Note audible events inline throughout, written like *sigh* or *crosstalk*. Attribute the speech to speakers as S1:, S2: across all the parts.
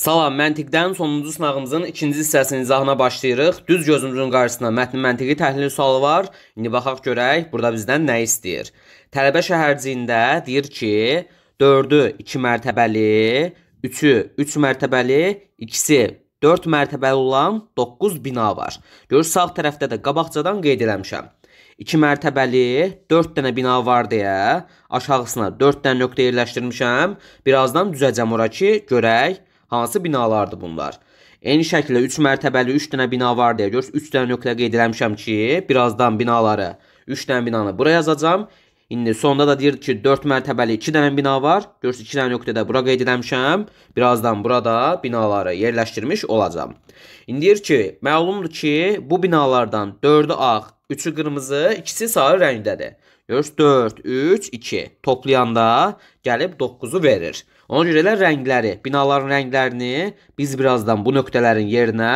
S1: Salam, məntiqdən sonuncu sınağımızın ikinci hissəsinin izahına başlayırıq. Düz gözümüzün qarşısında mətnin məntiqi təhlili sualı var. İndi baxaq görək, burada bizdən nə istəyir. Tələbə şəhərciyində deyir ki, 4-ü 2 mərtəbəli, 3-ü 3 mərtəbəli, ikisi 4 mərtəbəli olan 9 bina var. Gör, sağ tərəfdə də qabaqcadan qeyd eləmişəm. 2 mərtəbəli 4 dənə bina var deyə aşağısına 4 dənə nöqtə yerləşdirmişəm. Birazdan düzəcəm ora ki, görək, Hansı binalardır bunlar? Eyni şəkildə 3 mərtəbəli 3 dənə bina var deyə görürsüz. 3 dənə nöqtə qeyd eləmişəm ki, birazdan binaları, 3 dənə binanı bura yazacağam. İndi sonda da deyir ki, 4 mərtəbəli 2 dənə bina var. Görürsüz 2 dənə nöqtədə bura qeyd eləmişəm. Birazdan burada binaları yerləşdirmiş olacağam. İndi deyir ki, məlumdur ki, bu binalardan 4-ü ağ, 3-ü qırmızı, ikisi sarı rəngdədir. Görürsüz 4, 3, 2 toplayanda gəlib 9-u verir. Ona görə də rəngləri, binaların rənglərini biz birazdan bu nöqtələrin yerinə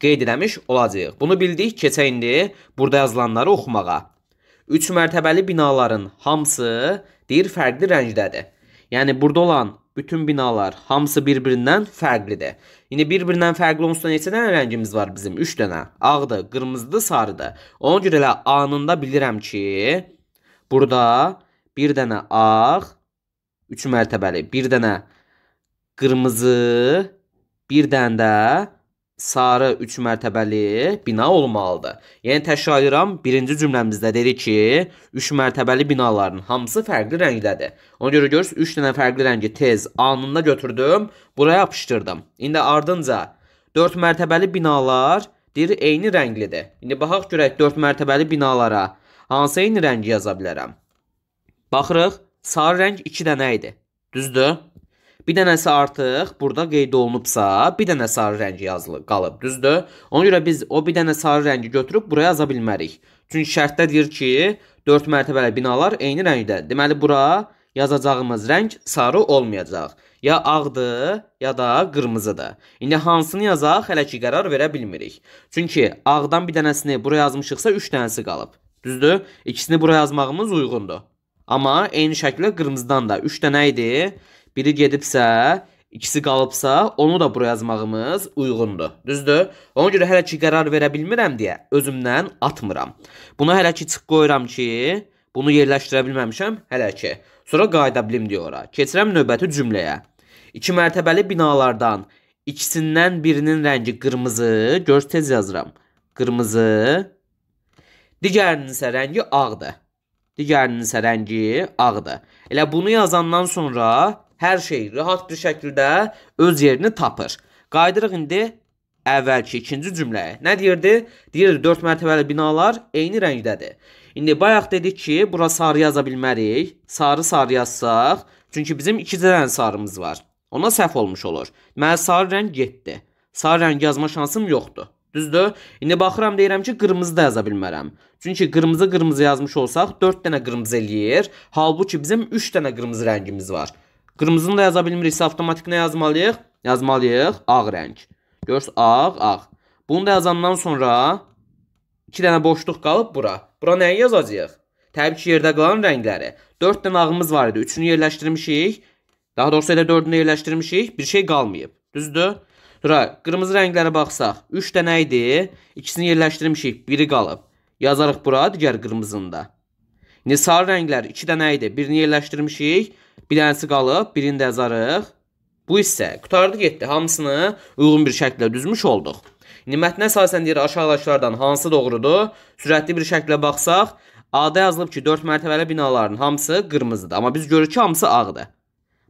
S1: qeyd eləmiş olacağıq. Bunu bildik, keçə indi burada yazılanları oxumağa. 3 mərtəbəli binaların hamısı deyir fərqli rəngdədir. Yəni burada olan bütün binalar hamısı bir-birindən fərqlidir. İndi bir-birindən fərqli olsa neçə dənə rəngimiz var bizim? 3 dənə. Ağdır, qırmızıdır, sarıdır. Ona görə elə anında bilirəm ki, burada bir dənə ağ, 3 mərtəbəli. Bir dənə qırmızı, bir dənə də sarı 3 mərtəbəli bina olmalıdır. Yəni təkrarlayıram, birinci cümləmizdə dedi ki, 3 mərtəbəli binaların hamısı fərqli rəngdədir. Ona görə görürsüz 3 dənə fərqli rəngi tez anında götürdüm, buraya yapışdırdım. İndi ardınca 4 mərtəbəli binalar deyir eyni rənglidir. İndi baxaq görək 4 mərtəbəli binalara hansı eyni rəngi yaza bilərəm. Baxırıq sarı rəng 2 dənə idi. Düzdür? Bir dənəsi artıq burada qeyd olunubsa, bir dənə sarı rəng yazılı qalıb, düzdür? Ona görə biz o bir dənə sarı rəngi götürüb buraya yaza bilmərik. Çünki şərtdə deyir ki, 4 mərtəbəli binalar eyni rəngdədir. Deməli bura yazacağımız rəng sarı olmayacaq. Ya ağdır, ya da qırmızıdır. İndi hansını yazaq, hələ ki qərar verə bilmirik. Çünki ağdan bir dənəsini bura yazmışıqsa 3 dənəsi qalıb. Düzdür? İkisini bura yazmağımız uyğundur. Amma eyni şəkildə qırmızıdan da 3 dənə idi. Biri gedibsə, ikisi qalıbsa, onu da bura yazmağımız uyğundur. Düzdür? Ona görə hələ ki qərar verə bilmirəm deyə özümdən atmıram. Buna hələ ki çıx qoyuram ki, bunu yerləşdirə bilməmişəm hələ ki. Sonra qayıda bilim deyə ora. Keçirəm növbəti cümləyə. İki mərtəbəli binalardan ikisindən birinin rəngi qırmızı, gör tez yazıram. Qırmızı. Digərinin isə rəngi ağdır digərinin isə rəngi ağdır. Elə bunu yazandan sonra hər şey rahat bir şəkildə öz yerini tapır. Qayıdırıq indi əvvəlki ikinci cümləyə. Nə deyirdi? Deyirdi 4 mərtəbəli binalar eyni rəngdədir. İndi bayaq dedik ki, bura sarı yaza bilmərik. Sarı sarı yazsaq, çünki bizim 2 dənə sarımız var. Ona səhv olmuş olur. Mənim sarı rəng getdi. Sarı rəng yazma şansım yoxdur. Düzdür? İndi baxıram deyirəm ki, qırmızı da yaza bilmərəm. Çünki qırmızı qırmızı yazmış olsaq 4 dənə qırmızı eləyir. Halbuki bizim 3 dənə qırmızı rəngimiz var. Qırmızını da yaza bilmiriksə avtomatik nə yazmalıyıq? Yazmalıyıq ağ rəng. Görürsüz ağ, ağ. Bunu da yazandan sonra 2 dənə boşluq qalıb bura. Bura nəyi yazacağıq? Təbii ki, yerdə qalan rəngləri. 4 dənə ağımız var idi. 3-ünü yerləşdirmişik. Daha doğrusu elə 4-ünü yerləşdirmişik. Bir şey qalmayıb. Düzdür? Sonra qırmızı rənglərə baxsaq, 3 dənə idi. İkisini yerləşdirmişik, biri qalıb. Yazarıq bura, digər qırmızında. İndi sarı rənglər 2 dənə idi. Birini yerləşdirmişik, bir dənəsi qalıb, birini də yazarıq. Bu isə qutardı getdi. Hamısını uyğun bir şəkildə düzmüş olduq. İndi mətnə əsasən deyir aşağıdakılardan hansı doğrudur? Sürətli bir şəklə baxsaq, A-da yazılıb ki, 4 mərtəbəli binaların hamısı qırmızıdır. Amma biz görürük ki, hamısı ağdır.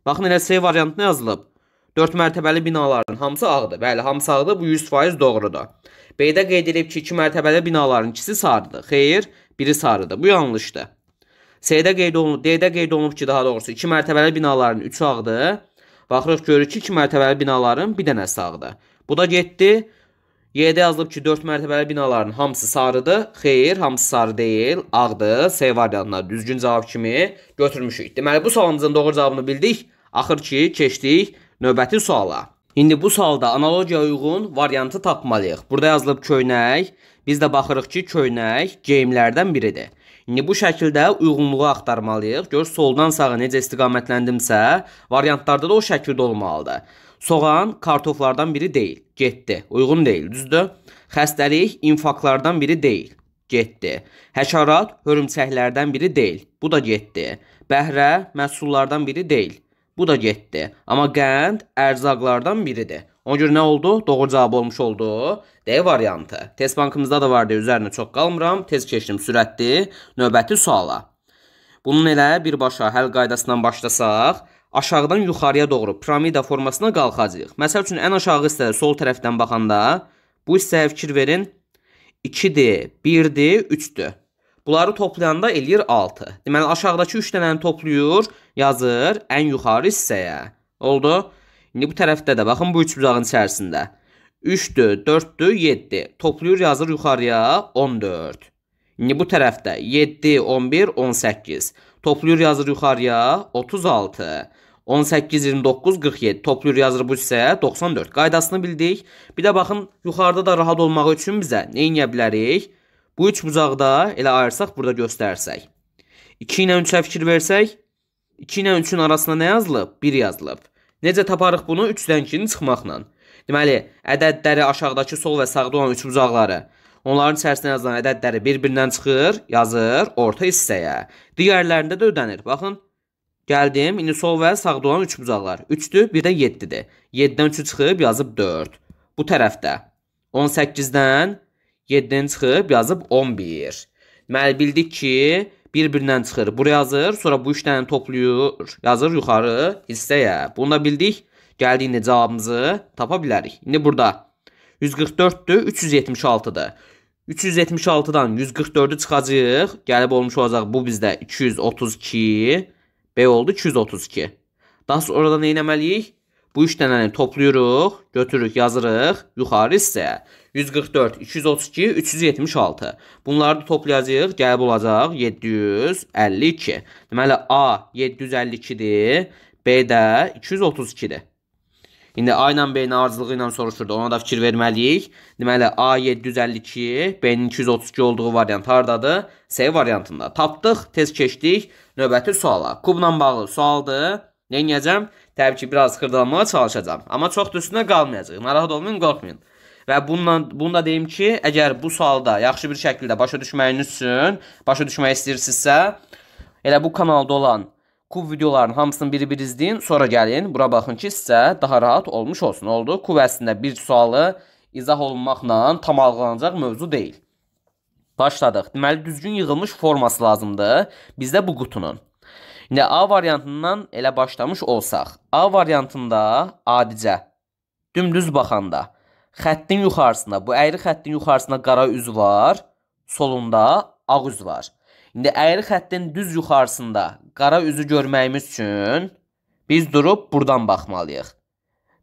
S1: Baxın elə C variantına yazılıb. 4 mərtəbəli binaların hamısı ağdır. Bəli, hamısı ağdır. Bu 100% doğrudur. B-də qeyd edilib ki, 2 mərtəbəli binaların ikisi sarıdır. Xeyr, biri sarıdır. Bu yanlışdır. C-də qeyd olunub, D-də qeyd olunub ki, daha doğrusu 2 mərtəbəli binaların 3 ağdır. Baxırıq görürük ki, 2 mərtəbəli binaların bir dənəsi ağdır. Bu da getdi. Y-də yazılıb ki, 4 mərtəbəli binaların hamısı sarıdır. Xeyr, hamısı sarı deyil, ağdır. C variantına düzgün cavab kimi götürmüşük. Deməli, bu sualımızın doğru cavabını bildik. Axır ki, keçdik növbəti suala. İndi bu sualda analogiya uyğun variantı tapmalıyıq. Burada yazılıb köynək. Biz də baxırıq ki, köynək geyimlərdən biridir. İndi bu şəkildə uyğunluğu axtarmalıyıq. Gör soldan sağa necə istiqamətləndirmsə, variantlarda da o şəkildə olmalıdır. Soğan kartoflardan biri deyil, getdi. Uyğun deyil, düzdür? Xəstəlik infarktlardan biri deyil, getdi. Həşərat hörümçəklərdən biri deyil, bu da getdi. Bəhrə məhsullardan biri deyil, Bu da getdi. Amma qənd ərzaqlardan biridir. Ona görə nə oldu? Doğru cavab olmuş oldu. D variantı. Test bankımızda da vardı. Üzərinə çox qalmıram. Tez keçdim. Sürətli. Növbəti suala. Bunun elə birbaşa həll qaydasından başlasaq, aşağıdan yuxarıya doğru piramida formasına qalxacağıq. Məsəl üçün ən aşağı hissədə sol tərəfdən baxanda bu hissəyə fikir verin. 2-dir, 1-dir, 3-dür. Bunları toplayanda eləyir 6. Deməli aşağıdakı 3 dənəni toplayır, yazır ən yuxarı hissəyə. Oldu? İndi bu tərəfdə də baxın bu üç bucağın içərisində. 3-dür, 4-dür, 7. Toplayır yazır yuxarıya 14. İndi bu tərəfdə 7, 11, 18. Toplayır yazır yuxarıya 36. 18, 29, 47. Toplayır yazır bu isə 94. Qaydasını bildik. Bir də baxın, yuxarıda da rahat olmaq üçün bizə nə edə bilərik? Bu üç bucaqda elə ayırsaq, burada göstərsək. 2 ilə 3-ə fikir versək, 2 ilə 3-ün arasında nə yazılıb? 1 yazılıb. Necə taparıq bunu? 3-dən 2-nin çıxmaqla. Deməli, ədədləri aşağıdakı sol və sağda olan üçbucaqları. Onların içərisinə yazılan ədədləri bir-birindən çıxır, yazır orta hissəyə. Digərlərində də ödənir. Baxın, gəldim. İndi sol və sağda olan üçbucaqlar. 3-dür, 1-də 7-dir. 7-dən 3-ü çıxıb yazıb 4. Bu tərəfdə 18-dən 7-ni çıxıb yazıb 11. Deməli bildik ki, bir-birindən çıxır. Bura yazır, sonra bu üç dənə toplayır, yazır yuxarı hissəyə. Bunu da bildik. Gəldiyində cavabımızı tapa bilərik. İndi burada 144-dür, 376-dır. 376-dan 144-ü çıxacağıq. Gəlib olmuş olacaq bu bizdə 232. B oldu 232. Daha sonra da nə eləməliyik? Bu üç dənəni toplayırıq, götürürük, yazırıq yuxarı hissəyə. 144, 232, 376. Bunları da toplayacağıq, gəlib olacaq 752. Deməli A 752-dir, B də 232-dir. İndi A ilə B-nin ardıcılığı ilə soruşurdu. Ona da fikir verməliyik. Deməli A 752, B-nin 232 olduğu variant hardadır? C variantında. Tapdıq, tez keçdik növbəti suala. Kubla bağlı sualdır. Nə edəcəm? Təbii ki, biraz xırdalamağa çalışacağam. Amma çox da üstünə qalmayacaq. Narahat olmayın, qorxmayın. Və bununla bunu da deyim ki, əgər bu sualda yaxşı bir şəkildə başa düşməyiniz üçün, başa düşmək istəyirsinizsə, elə bu kanalda olan kub videolarının hamısını bir-bir izləyin, sonra gəlin, bura baxın ki, sizə daha rahat olmuş olsun. Oldu. Kub əslində bir sualı izah olunmaqla tamamlanacaq mövzu deyil. Başladıq. Deməli, düzgün yığılmış forması lazımdır bizdə bu qutunun. İndi A variantından elə başlamış olsaq, A variantında adicə, dümdüz baxanda xəttin yuxarısına, bu əyri xəttin yuxarısına qara üz var, solunda ağ üz var. İndi əyri xəttin düz yuxarısında qara üzü görməyimiz üçün biz durub buradan baxmalıyıq.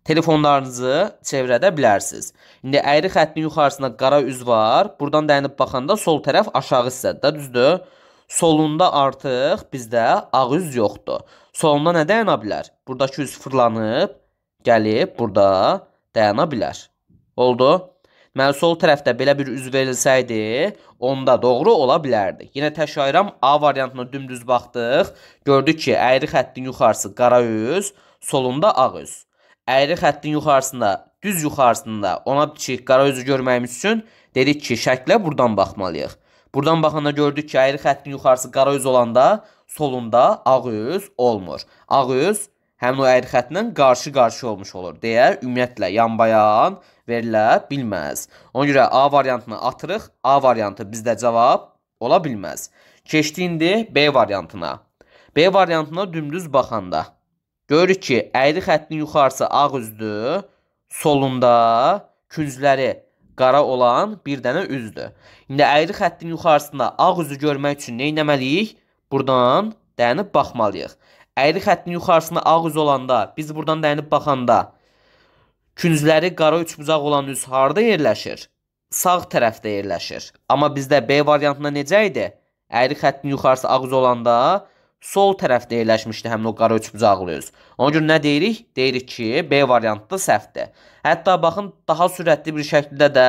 S1: Telefonlarınızı çevrədə bilərsiniz. İndi əyri xəttin yuxarısında qara üz var. Buradan dəyinib baxanda sol tərəf aşağı hissədə, düzdür? Solunda artıq bizdə ağ üz yoxdur. Solunda nə dəyana bilər? Buradakı üz fırlanıb, gəlib burada dəyana bilər. Oldu. Mən sol tərəfdə belə bir üz verilsəydi, onda doğru ola bilərdi. Yenə təşayram A variantına dümdüz baxdıq. Gördük ki, əyri xəttin yuxarısı qara üz, solunda ağ üz. Əyri xəttin yuxarısında, düz yuxarısında ona bitişik qara üzü görməyimiz üçün dedik ki, şəklə buradan baxmalıyıq. Buradan baxanda gördük ki, əyri xəttin yuxarısı qara üz olanda solunda ağ üz olmur. Ağ üz həmin o əyri xəttlə qarşı-qarşı olmuş olur deyə ümumiyyətlə yanbayan verilə bilməz. Ona görə A variantını atırıq. A variantı bizdə cavab ola bilməz. Keçdi indi B variantına. B variantına dümdüz baxanda görürük ki, əyri xəttin yuxarısı ağ üzdür, solunda küncləri qara olan bir dənə üzdür. İndi əyri xəttin yuxarısında ağ üzü görmək üçün nə etməliyik? Burdan dayanıb baxmalıyıq. Əyri xəttin yuxarısında ağ üz olanda biz burdan dayanıb baxanda Küncləri qara üçbucaq olan üz harda yerləşir? Sağ tərəfdə yerləşir. Amma bizdə B variantında necə idi? Əyri xəttin yuxarısı ağız olanda sol tərəfdə yerləşmişdi həmin o qara üçbucaqlı üz. Ona görə nə deyirik? Deyirik ki, B variantı səhvdir. Hətta baxın, daha sürətli bir şəkildə də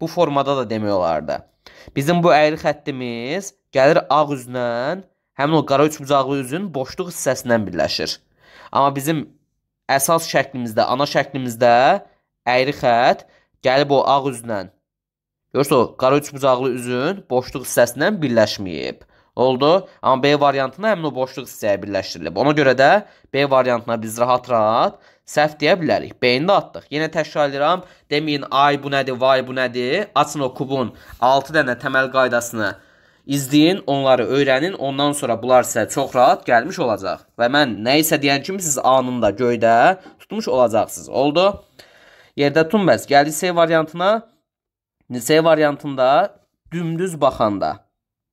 S1: bu formada da demək olardı. Bizim bu əyri xəttimiz gəlir ağ üzlə həmin o qara üçbucaqlı üzün boşluq hissəsindən birləşir. Amma bizim əsas şəklimizdə, ana şəklimizdə əyri xət gəlib o ağ üzdən. Görürsüz, qara üçbucaqlı üzün boşluq hissəsindən birləşməyib. Oldu, amma B variantına həmin o boşluq hissəyə birləşdirilib. Ona görə də B variantına biz rahat-rahat səhv deyə bilərik. B-ni də atdıq. Yenə təkrar edirəm, deməyin ay bu nədir, vay bu nədir. Açın o kubun 6 dənə təməl qaydasını izləyin, onları öyrənin, ondan sonra bunlar sizə çox rahat gəlmiş olacaq. Və mən nə isə deyən kimi siz anında göydə tutmuş olacaqsınız. Oldu? Yerdə tutun bəs. Gəldik C variantına. C variantında dümdüz baxanda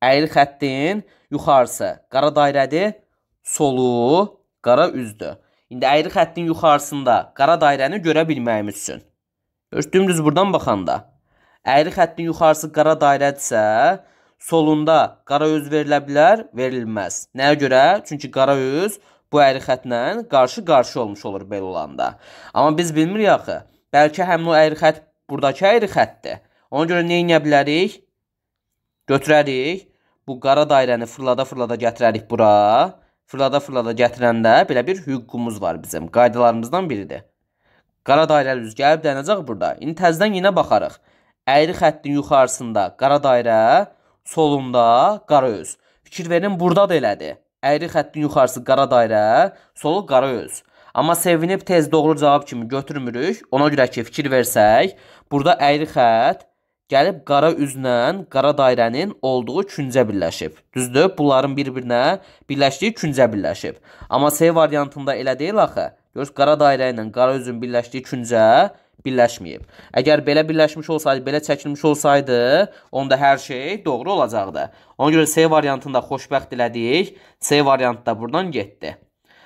S1: əyri xəttin yuxarısı qara dairədir, solu qara üzdür. İndi əyri xəttin yuxarısında qara dairəni görə bilməyimiz üçün. Dümdüz buradan baxanda əyri xəttin yuxarısı qara dairədirsə, solunda qarayüz verilə bilər, verilməz. Nəyə görə? Çünki qarayüz bu əri xətlə qarşı-qarşı olmuş olur belə olanda. Amma biz bilmirik axı. Bəlkə həmin o əri xətt burdakı əri xəttdir. Ona görə nə edə bilərik? Götürərik. Bu qara dairəni fırlada-fırlada gətirərik bura. Fırlada-fırlada gətirəndə belə bir hüququmuz var bizim. Qaydalarımızdan biridir. Qara dairə düz gəlib dayanacaq burada. İndi təzədən yenə baxarıq. Əyri xəttin yuxarısında qara dairə solunda Qarayüz. Fikirverin burada da elədi. Əyri xəttin yuxarısı qara dairə, solu Qarayüz. Amma sevinib tez doğru cavab kimi götürmürük. Ona görə ki, fikir versək, burada əyri xətt gəlib qara üzlə qara dairənin olduğu küncə birləşib. Düzdür? Bunların bir-birinə birləşdiyi küncə birləşib. Amma C variantında elə deyil axı. Görürsüz, qara dairə ilə qara üzün birləşdiyi küncə birləşməyib. Əgər belə birləşmiş olsaydı, belə çəkilmiş olsaydı, onda hər şey doğru olacaqdı. Ona görə C variantında xoşbəxt elədik. C variantı da buradan getdi.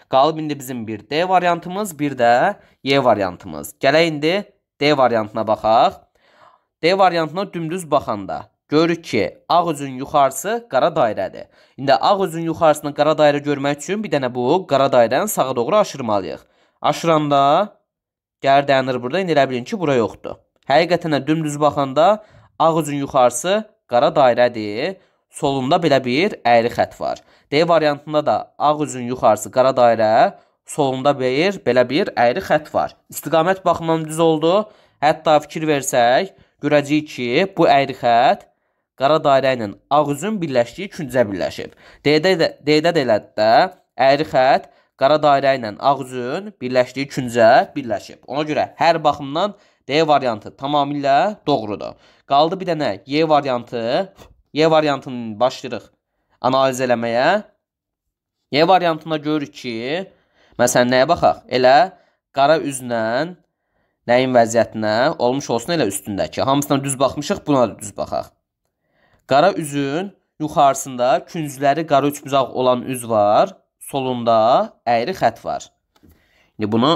S1: Qalıb indi bizim bir D variantımız, bir də Y variantımız. Gələk indi D variantına baxaq. D variantına dümdüz baxanda görürük ki, ağ üzün yuxarısı qara dairədir. İndi ağ üzün yuxarısını qara dairə görmək üçün bir dənə bu qara dairəni sağa doğru aşırmalıyıq. Aşıranda Gəlir dayanır burada. İndi elə bilin ki, bura yoxdur. Həqiqətən də dümdüz baxanda ağ ucun yuxarısı qara dairədir. Solunda belə bir əyri xətt var. D variantında da ağ ucun yuxarısı qara dairə, solunda bir belə bir əyri xətt var. İstiqamət baxımından düz oldu. Hətta fikir versək, görəcəyik ki, bu əyri xətt qara dairə ilə ağ üzün birləşdiyi küncə birləşib. D-də də, D-də də elədir də, əyri xətt qara dairə ilə ağ üzün birləşdiyi küncə birləşib. Ona görə hər baxımdan D variantı tamamilə doğrudur. Qaldı bir dənə Y variantı. Y variantını başlayırıq analiz eləməyə. Y variantında görürük ki, məsələn nəyə baxaq? Elə qara üzlə nəyin vəziyyətinə olmuş olsun elə üstündəki. Hamısına düz baxmışıq, buna da düz baxaq. Qara üzün yuxarısında küncləri qara üçbucaq olan üz var solunda əyri xətt var. İndi bunu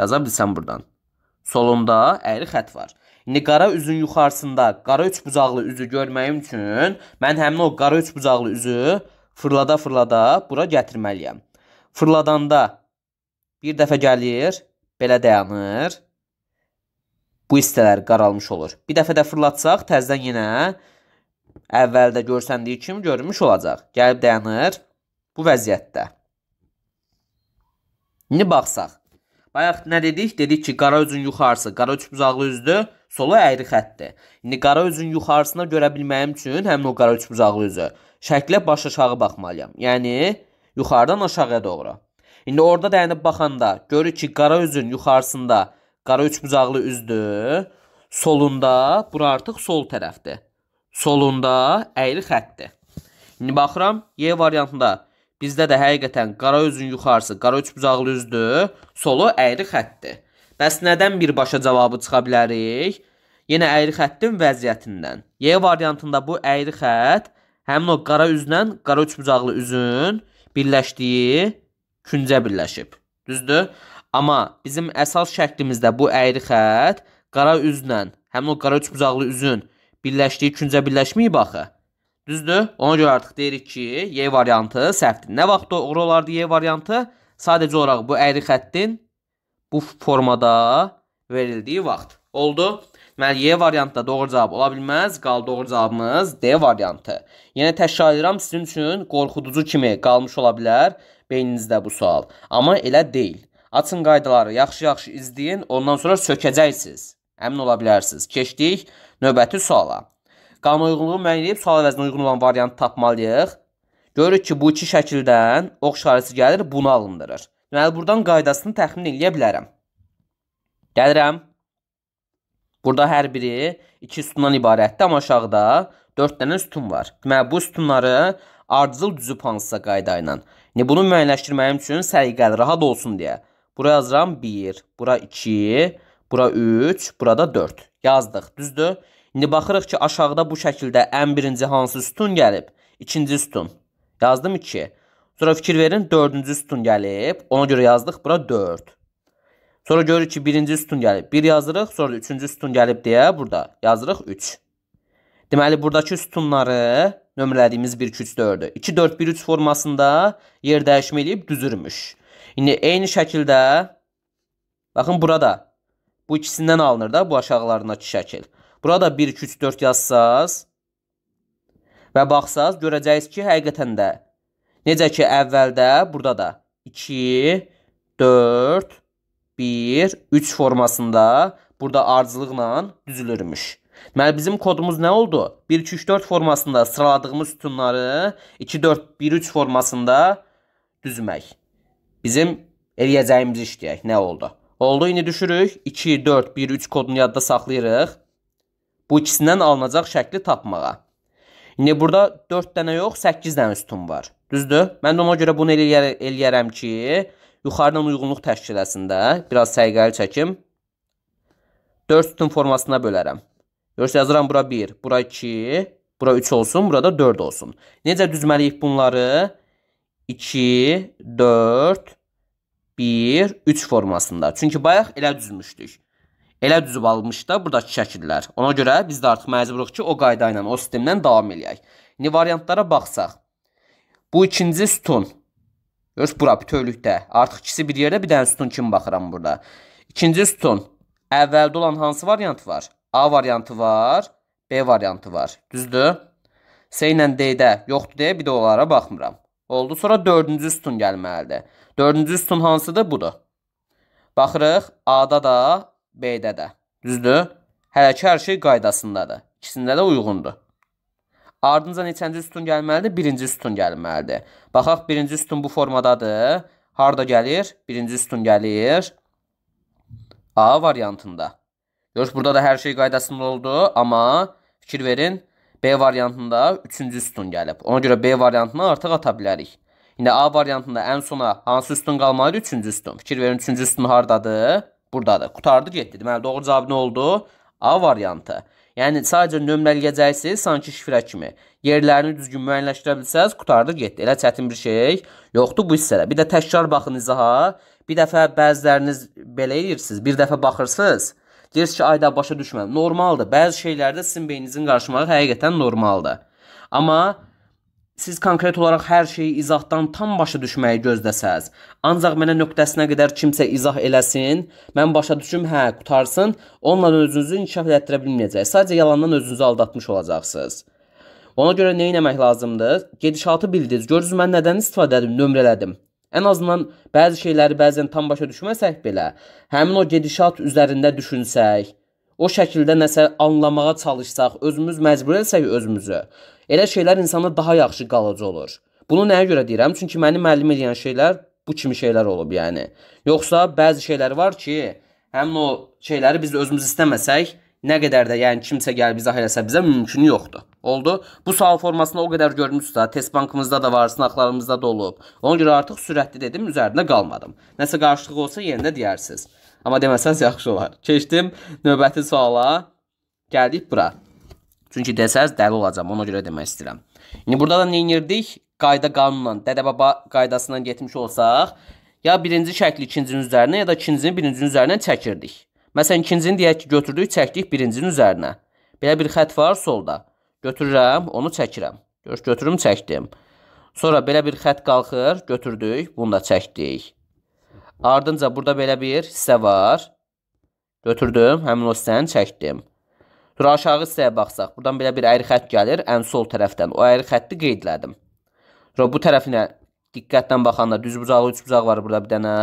S1: yaza bilsən buradan. Solunda əyri xətt var. İndi qara üzün yuxarısında qara üçbucaqlı üzü görməyim üçün mən həmin o qara üçbucaqlı üzü fırlada-fırlada bura gətirməliyəm. Fırladanda bir dəfə gəlir, belə dayanır. Bu hissələr qaralmış olur. Bir dəfə də fırlatsaq, təzdən yenə əvvəldə görsəndiyi kimi görünmüş olacaq. Gəlib dayanır bu vəziyyətdə. İndi baxsaq. Bayaq nə dedik? Dedik ki, qara üzün yuxarısı, qara üç bucaqlı üzdür, sola əyri xəttdir. İndi qara üzün yuxarısına görə bilməyim üçün həmin o qara üç bucaqlı üzü şəklə baş aşağı baxmalıyam. Yəni yuxarıdan aşağıya doğru. İndi orada dayanıb baxanda görürük ki, qara üzün yuxarısında qara üç bucaqlı üzdür. Solunda, bura artıq sol tərəfdir. Solunda əyri xəttdir. İndi baxıram, Y variantında Bizdə də həqiqətən qara özün yuxarısı, qara üç bucaqlı üzdür, solu əyri xəttdir. Bəs nədən birbaşa cavabı çıxa bilərik? Yenə əyri xəttin vəziyyətindən. Y variantında bu əyri xətt həmin o qara üzlə qara üçbucaqlı üzün birləşdiyi küncə birləşib. Düzdür? Amma bizim əsas şəklimizdə bu əyri xətt qara üzlə həmin o qara üçbucaqlı üzün birləşdiyi küncə birləşməyib axı. Düzdür? Ona görə artıq deyirik ki, Y variantı səhvdir. Nə vaxt doğru olardı Y variantı? Sadəcə olaraq bu əyri xəttin bu formada verildiyi vaxt. Oldu? Deməli, Y variantı da doğru cavab ola bilməz. Qal doğru cavabımız D variantı. Yenə təkrar edirəm, sizin üçün qorxuducu kimi qalmış ola bilər beyninizdə bu sual. Amma elə deyil. Açın qaydaları, yaxşı-yaxşı izləyin, ondan sonra sökəcəksiniz. Əmin ola bilərsiniz. Keçdik növbəti suala qanunauyğunluğu müəyyən edib sual əvəzinə uyğun olan variantı tapmalıyıq. Görürük ki, bu iki şəkildən ox işarəsi gəlir, bunu alındırır. Deməli, buradan qaydasını təxmin eləyə bilərəm. Gəlirəm. Burada hər biri 2 sütundan ibarətdir, amma aşağıda 4 dənə sütun var. Deməli, bu sütunları ardıcıl düzüb hansısa qayda ilə. Yəni, bunu müəyyənləşdirməyim üçün səliqəli, rahat olsun deyə. Bura yazıram 1, bura 2, bura 3, burada 4. Yazdıq, düzdür. İndi baxırıq ki, aşağıda bu şəkildə ən birinci hansı sütun gəlib? İkinci sütun. Yazdım 2. Sonra fikir verin, dördüncü sütun gəlib. Ona görə yazdıq bura 4. Sonra görürük ki, birinci sütun gəlib. 1 yazırıq, sonra üçüncü sütun gəlib deyə burada yazırıq 3. Deməli, buradakı sütunları nömrələdiyimiz 1, 2, 3, 4-ü. 2, 4, 1, 3 formasında yer dəyişmə eləyib düzürmüş. İndi eyni şəkildə, baxın burada, bu ikisindən alınır da bu aşağılarındakı şəkil. Burada 1, 2, 3, 4 yazsaz və baxsaz, görəcəyiz ki, həqiqətən də necə ki, əvvəldə, burada da 2, 4, 1, 3 formasında burada ardıcılıqla düzülürmüş. Deməli, bizim kodumuz nə oldu? 1, 2, 3, 4 formasında sıraladığımız sütunları 2, 4, 1, 3 formasında düzmək. Bizim eləyəcəyimiz iş deyək, nə oldu? Oldu, indi düşürük. 2, 4, 1, 3 kodunu yadda saxlayırıq. Bu ikisindən alınacaq şəkli tapmağa. İndi burada 4 dənə yox, 8 dənə sütun var. Düzdür? Mən də ona görə bunu eləyər, eləyərəm ki, yuxarıdan uyğunluq təşkil etsin də. Biraz səqiqəli çəkim. 4 sütun formasına bölərəm. Görürsə, yazıram bura 1, bura 2, bura 3 olsun, burada 4 olsun. Necə düzməliyik bunları? 2, 4, 1, 3 formasında. Çünki bayaq elə düzmüşdük. Elə düzüb almış da buradakı şəkillər. Ona görə biz də artıq məcburuq ki, o qayda ilə, o sistemdən davam eləyək. İndi variantlara baxsaq. Bu ikinci sütun. Görürsüz, bura bütövlükdə. Artıq ikisi bir yerdə, bir dənə sütun kimi baxıram burada. İkinci sütun. Əvvəldə olan hansı variant var? A variantı var, B variantı var. Düzdür? S ilə D-də yoxdur deyə bir də onlara baxmıram. Oldu, sonra dördüncü sütun gəlməlidir. Dördüncü sütun hansıdır? Budur. Baxırıq, A-da da, B-də də. Düzdür? Hələ ki, hər şey qaydasındadır. İkisində də uyğundur. Ardınca neçənci sütun gəlməlidir? Birinci sütun gəlməlidir. Baxaq, birinci sütun bu formadadır. Harada gəlir? Birinci sütun gəlir. A variantında. Görüş, burada da hər şey qaydasında oldu. Amma fikir verin, B variantında üçüncü sütun gəlib. Ona görə B variantını artıq ata bilərik. İndi A variantında ən sona hansı sütun qalmalıdır? Üçüncü sütun. Fikir verin, üçüncü sütun haradadır? burdadır. Qutardı getdi. Deməli doğru cavab nə oldu? A variantı. Yəni sadəcə nömrələyəcəksiniz sanki şifrə kimi. Yerlərini düzgün müəyyənləşdirə bilsəz qutardı getdi. Elə çətin bir şey yoxdur bu hissədə. Bir də təkrar baxın izaha. Bir dəfə bəziləriniz belə edirsiniz. Bir dəfə baxırsınız. Deyirsiniz ki, ayda başa düşmədim. Normaldır. Bəzi şeylərdə sizin beyninizin qarışmağı həqiqətən normaldır. Amma Siz konkret olaraq hər şeyi izahdan tam başa düşməyi gözləsəz, ancaq mənə nöqtəsinə qədər kimsə izah eləsin, mən başa düşüm, hə, qutarsın, onunla özünüzü inkişaf etdirə bilməyəcək. Sadəcə yalandan özünüzü aldatmış olacaqsınız. Ona görə nə etmək lazımdır? Gedişatı bildiniz. Görürsüz mən nədən istifadə edim, nömrələdim. Ən azından bəzi şeyləri bəzən tam başa düşməsək belə, həmin o gedişat üzərində düşünsək, o şəkildə nəsə anlamağa çalışsaq, özümüz məcbur etsək özümüzü, Elə şeylər insanda daha yaxşı qalıcı olur. Bunu nəyə görə deyirəm? Çünki məni müəllim edən şeylər bu kimi şeylər olub, yəni. Yoxsa bəzi şeylər var ki, həmin o şeyləri biz özümüz istəməsək, nə qədər də, yəni kimsə gəlib izah eləsə bizə mümkün yoxdur. Oldu? Bu sual formasını o qədər görmüsüz də, test bankımızda da var, sınaqlarımızda da olub. Ona görə artıq sürətli dedim, üzərində qalmadım. Nəsə qarışıqlıq olsa yenə də deyərsiz. Amma deməsəz yaxşı olar. Keçdim növbəti suala. Gəldik bura. Çünki desəz dəli olacam, ona görə demək istəyirəm. İndi burada da nə edirdik? Qayda qanunla, dədə-baba qaydasından getmiş olsaq, ya birinci şəkli ikincinin üzərinə, ya da ikincini birincinin üzərinə çəkirdik. Məsələn, ikincini deyək ki, götürdük, çəkdik birincinin üzərinə. Belə bir xətt var solda. Götürürəm, onu çəkirəm. Görüş, götürüm, çəkdim. Sonra belə bir xətt qalxır, götürdük, bunu da çəkdik. Ardınca burada belə bir hissə var. Götürdüm, həmin o hissəni çəkdim. Bura aşağı hissəyə baxsaq, buradan belə bir əyri xətt gəlir, ən sol tərəfdən. O əyri xətti qeyd elədim. Bura bu tərəfinə diqqətlə baxanda düz bucağı, üç bucaq var burada bir dənə.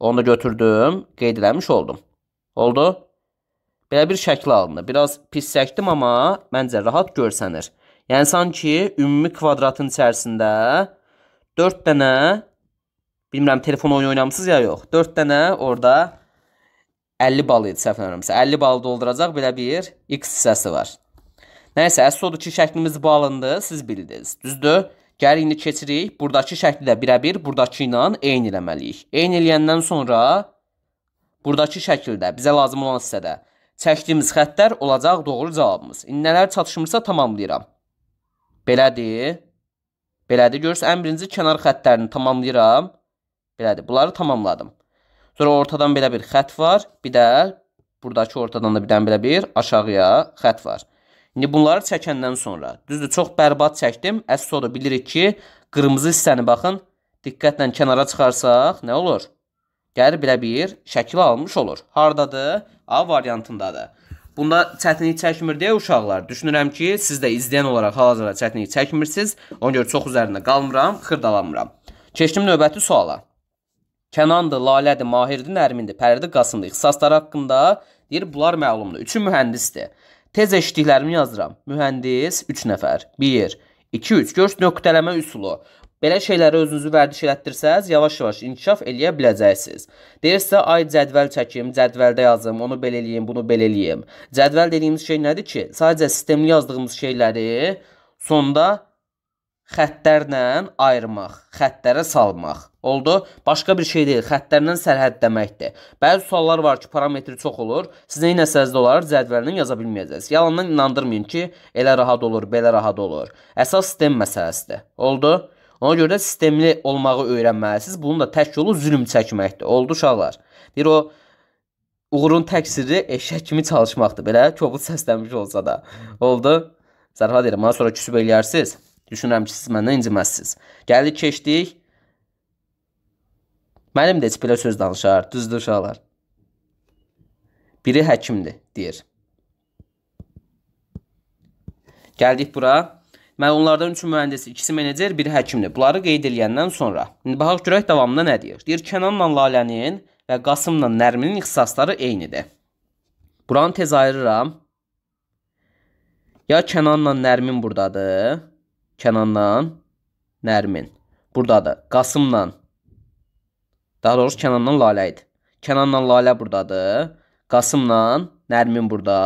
S1: Onu da götürdüm, qeyd eləmiş oldum. Oldu? Belə bir şəkil alındı. Biraz pis çəkdim, amma məncə rahat görsənir. Yəni sanki ümumi kvadratın içərisində 4 dənə bilmirəm telefon oyunu oynamısınız ya yox. 4 dənə orada 50 bal idi səhv eləmirəmsə. 50 balı dolduracaq belə bir x hissəsi var. Nəysə, əsas odur ki, şəklimiz bu alındı, siz bildiniz. Düzdür? Gəl indi keçirik. Buradakı şəkli də birəbir buradakı ilə eyni eləməliyik. Eyni eləyəndən sonra buradakı şəkildə bizə lazım olan hissədə çəkdiyimiz xəttlər olacaq doğru cavabımız. İndi nələr çatışmırsa tamamlayıram. Belədir. Belədir. Görürsüz, ən birinci kənar xəttlərini tamamlayıram. Belədir. Bunları tamamladım. Sonra ortadan belə bir xətt var. Bir də buradakı ortadan da bir dənə belə bir aşağıya xətt var. İndi bunları çəkəndən sonra, düzdür, çox bərbad çəkdim. Əs-soda bilirik ki, qırmızı hissəni baxın, diqqətlə kənara çıxarsaq nə olur? Gəlir belə bir şəkil almış olur. Hardadır? A variantındadır. Bunda çətinlik çəkmir deyə uşaqlar. Düşünürəm ki, siz də izləyən olaraq hal-hazırda çətinlik çəkmirsiniz. Ona görə çox üzərində qalmıram, xırdalanmıram. Keçdim növbəti suala. Kənandır, Lalədir, Mahirdir, Nərmindir, Pərdi Qasımdır. İxtisasları haqqında deyir, bunlar məlumdur. Üçü mühəndisdir. Tez eşitdiklərimi yazıram. Mühəndis 3 nəfər. 1, 2, 3. Görüş nöqtələmə üsulu. Belə şeyləri özünüzü vərdiş elətdirsəz, yavaş-yavaş inkişaf eləyə biləcəksiniz. Deyirsə, ay cədvəl çəkim, cədvəldə yazım, onu belə eləyim, bunu belə eləyim. Cədvəl dediyimiz şey nədir ki? Sadəcə sistemli yazdığımız şeyləri sonda xəttlərlə ayırmaq, xəttlərə salmaq. Oldu? Başqa bir şey deyil, xəttlərlə sərhəd deməkdir. Bəzi suallar var ki, parametri çox olur. Siz nə nəsəzdə olar, cədvəlindən yaza bilməyəcəksiniz. Yalandan inandırmayın ki, elə rahat olur, belə rahat olur. Əsas sistem məsələsidir. Oldu? Ona görə də sistemli olmağı öyrənməlisiniz. Bunun da tək yolu zülm çəkməkdir. Oldu uşaqlar. Deyir o uğurun tək sirri eşək kimi çalışmaqdır. Belə kobud səslənmiş olsa da. Oldu? Zərfə deyirəm, bana sonra küsüb eləyərsiz. Düşünürəm ki, siz məndən inciməzsiniz. Gəldik keçdik Mənim də heç belə söz danışar, düzdür uşaqlar. Biri həkimdir, deyir. Gəldik bura. Deməli onlardan üçü mühəndis, ikisi menecer, biri həkimdir. Bunları qeyd eləyəndən sonra indi baxaq görək davamında nə deyir. Deyir Kənanla Lalənin və Qasımla Nərminin ixtisasları eynidir. Buranı tez ayırıram. Ya Kənanla Nərmin burdadır. Kənanla Nərmin burdadır. Qasımla Daha doğrusu Kənandan Lalə idi. Kənanla Lalə burdadır. Qasımla Nərmin burada.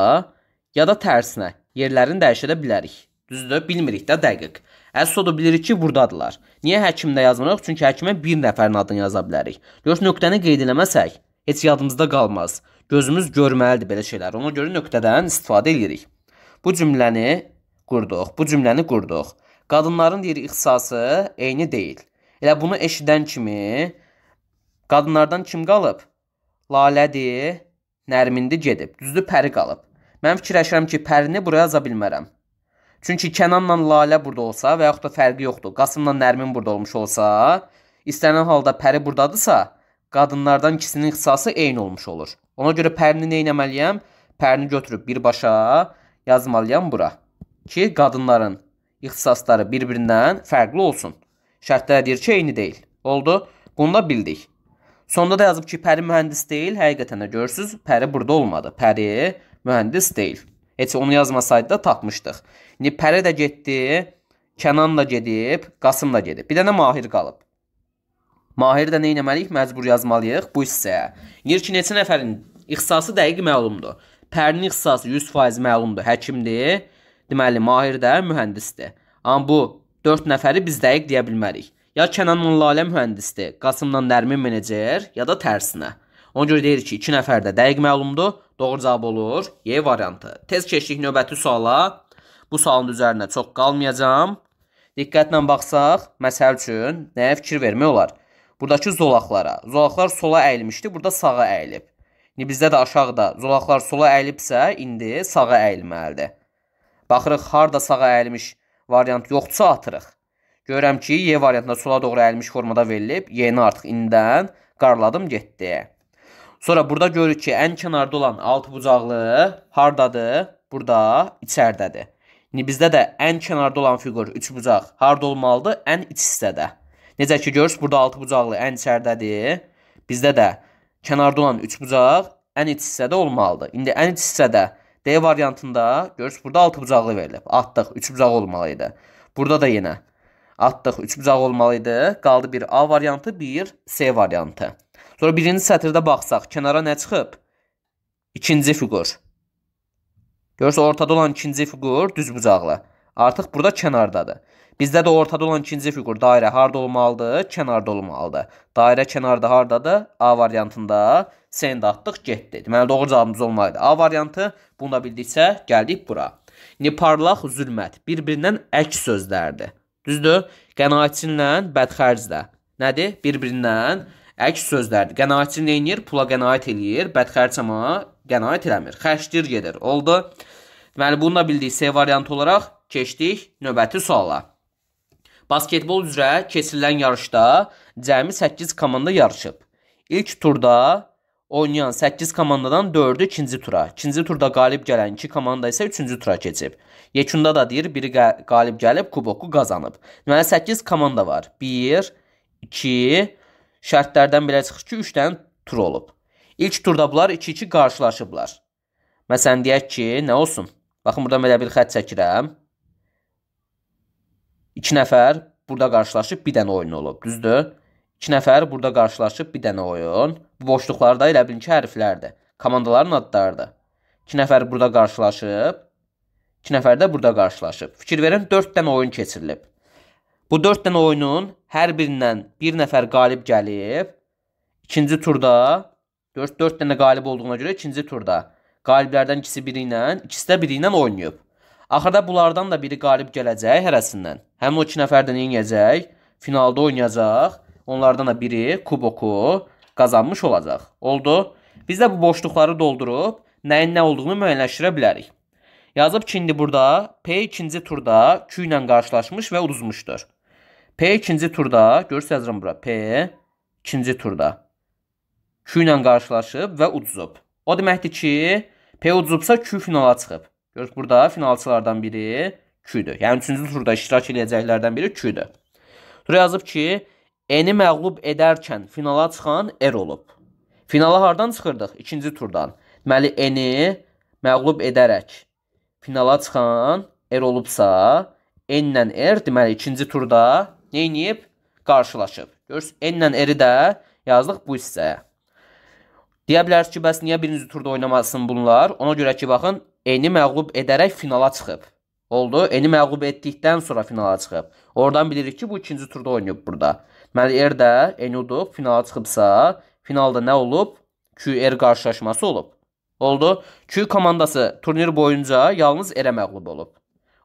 S1: Ya da tərsinə. Yerlərini dəyişə bilərik. Düzdür, bilmirik də dəqiq. Əsas bilirik ki, burdadılar. Niyə həkimdə yazmırıq? Çünki həkimə bir nəfərin adını yaza bilərik. Yox, nöqtəni qeyd eləməsək, heç yadımızda qalmaz. Gözümüz görməlidir belə şeylər. Ona görə nöqtədən istifadə edirik. Bu cümləni qurduq. Bu cümləni qurduq. Qadınların deyir ixtisası eyni deyil. Elə bunu eşidən kimi Qadınlardan kim qalıb? Lalədir, Nərmindi gedib, düzdür Pəri qalıb. Mən fikirləşirəm ki, Pərini bura yaza bilmərəm. Çünki Kənanla Lalə burada olsa və yaxud da fərqi yoxdur. Qasımla Nərmin burada olmuş olsa, istənilən halda Pəri buradadırsa, qadınlardan ikisinin ixtisası eyni olmuş olur. Ona görə Pərini nə etməliyəm? Pərini götürüb birbaşa yazmalıyam bura ki, qadınların ixtisasları bir-birindən fərqli olsun. Şərtlər deyir ki, eyni deyil. Oldu? Bunu da bildik. Sonda da yazıb ki, Pəri mühəndis deyil. Həqiqətən də görürsüz, Pəri burada olmadı. Pəri mühəndis deyil. Heç onu yazmasaydı da tapmışdıq. İndi Pəri də getdi, Kənan da gedib, Qasım da gedib. Bir dənə Mahir qalıb. Mahir də nə etməliyik? Məcbur yazmalıyıq bu hissəyə. Yer ki, neçə nəfərin ixtisası dəqiq məlumdur. Pərinin ixtisası 100% məlumdur. Həkimdir. Deməli, Mahir də mühəndisdir. Amma bu 4 nəfəri biz dəqiq deyə bilmərik. Ya Kənan Mollalə mühəndisdir, Qasımdan Nərmin menecer, ya da tərsinə. Ona görə deyirik ki, 2 nəfər də dəqiq məlumdur. Doğru cavab olur Y variantı. Tez keçdik növbəti suala. Bu sualın üzərində çox qalmayacağam. Diqqətlə baxsaq, məsəl üçün nəyə fikir vermək olar? Buradakı zolaqlara. Zolaqlar sola əyilmişdi, burada sağa əyilib. İndi bizdə də aşağıda zolaqlar sola əyilibsə, indi sağa əyilməlidir. Baxırıq, harda sağa əyilmiş variant yoxdursa atırıq. Görürəm ki, Y variantında sola doğru əyilmiş formada verilib. Y-ni artıq indidən qarladım getdi. Sonra burada görürük ki, ən kənarda olan alt bucaqlı hardadır? Burada içərdədir. İndi bizdə də ən kənarda olan fiqur 3 bucaq harda olmalıdır? Ən iç hissədə. Necə ki, görürsünüz, burada 6 bucaqlı ən içərdədir. Bizdə də kənarda olan 3 bucaq ən iç hissədə olmalıdır. İndi ən iç hissədə D variantında görürsünüz, burada 6 bucaqlı verilib. Atdıq, 3 bucaq olmalı idi. Burada da yenə Atdıq. Üç bucaq olmalı idi. Qaldı bir A variantı, bir C variantı. Sonra birinci sətirdə baxsaq, kənara nə çıxıb? İkinci fiqur. Görsə ortada olan ikinci fiqur düz bucaqlı. Artıq burada kənardadır. Bizdə də ortada olan ikinci fiqur dairə harda olmalıdır? Kənarda olmalıdır. Dairə kənarda hardadır? A variantında. Səni də atdıq, getdi. Deməli doğru cavabımız olmalıdır. A variantı. Bunu da bildiksə gəldik bura. İndi parlaq, zülmət bir-birindən əks sözlərdir. Düzdür? Qənaətinlə bədxərc də nədir? Bir-birindən əks sözlərdir. Qənaətin eləyir, pula qənaət eləyir, bədxərc amma qənaət eləmir. Xərcdir gedir. Oldu? Deməli bunu da bildik. C variantı olaraq keçdik növbəti suala. Basketbol üzrə keçirilən yarışda cəmi 8 komanda yarışıb. İlk turda oynayan 8 komandadan 4-ü ikinci tura, ikinci turda qalib gələn 2 komanda isə 3-cü tura keçib. Yekunda da deyir, biri qalib gəlib, kuboku qazanıb. Deməli, 8 komanda var. 1, 2, şərtlərdən belə çıxır ki, 3 dənə tur olub. İlk turda bunlar 2-2 qarşılaşıblar. Məsələn, deyək ki, nə olsun? Baxın, burada belə bir xət çəkirəm. 2 nəfər burada qarşılaşıb bir dənə oyun olub, düzdür? 2 nəfər burada qarşılaşıb bir dənə oyun. Bu boşluqlarda elə bilin ki, hərflərdir. Komandaların adlarıdır. 2 nəfər burada qarşılaşıb 2 nəfər də burada qarşılaşıb. Fikir verin, 4 dənə oyun keçirilib. Bu 4 dənə oyunun hər birindən bir nəfər qalib gəlib. İkinci turda 4 4 dənə qalib olduğuna görə ikinci turda qaliblərdən ikisi biri ilə, ikisi də biri ilə oynayıb. Axırda bunlardan da biri qalib gələcək hərəsindən. Həmin o 2 nəfər də nə edəcək? Finalda oynayacaq. Onlardan da biri kuboku qazanmış olacaq. Oldu? Biz də bu boşluqları doldurub nəyin nə olduğunu müəyyənləşdirə bilərik. Yazıb ki, indi burada P ikinci turda Q ilə qarşılaşmış və uduzmuşdur. P ikinci turda, görürsüz yazıram bura, P ikinci turda Q ilə qarşılaşıb və uduzub. O deməkdir ki, P uduzubsa Q finala çıxıb. Görürsüz burada finalçılardan biri Q-dür. Yəni üçüncü turda iştirak edəcəklərdən biri Q-dür. Dura yazıb ki, N-i məğlub edərkən finala çıxan R olub. Finala hardan çıxırdıq? İkinci turdan. Deməli, N-i məğlub edərək finala çıxan R er olubsa, N ilə R deməli ikinci turda nə edib? Qarşılaşıb. Görürsüz, N ilə R-i də yazdıq bu hissəyə. Deyə bilərsiniz ki, bəs niyə birinci turda oynamasın bunlar? Ona görə ki, baxın, N-i məğlub edərək finala çıxıb. Oldu, N-i məğlub etdikdən sonra finala çıxıb. Oradan bilirik ki, bu ikinci turda oynayıb burada. Deməli, R də N udub, finala çıxıbsa, finalda nə olub? QR qarşılaşması olub. Oldu. Q komandası turnir boyunca yalnız Erə məğlub olub.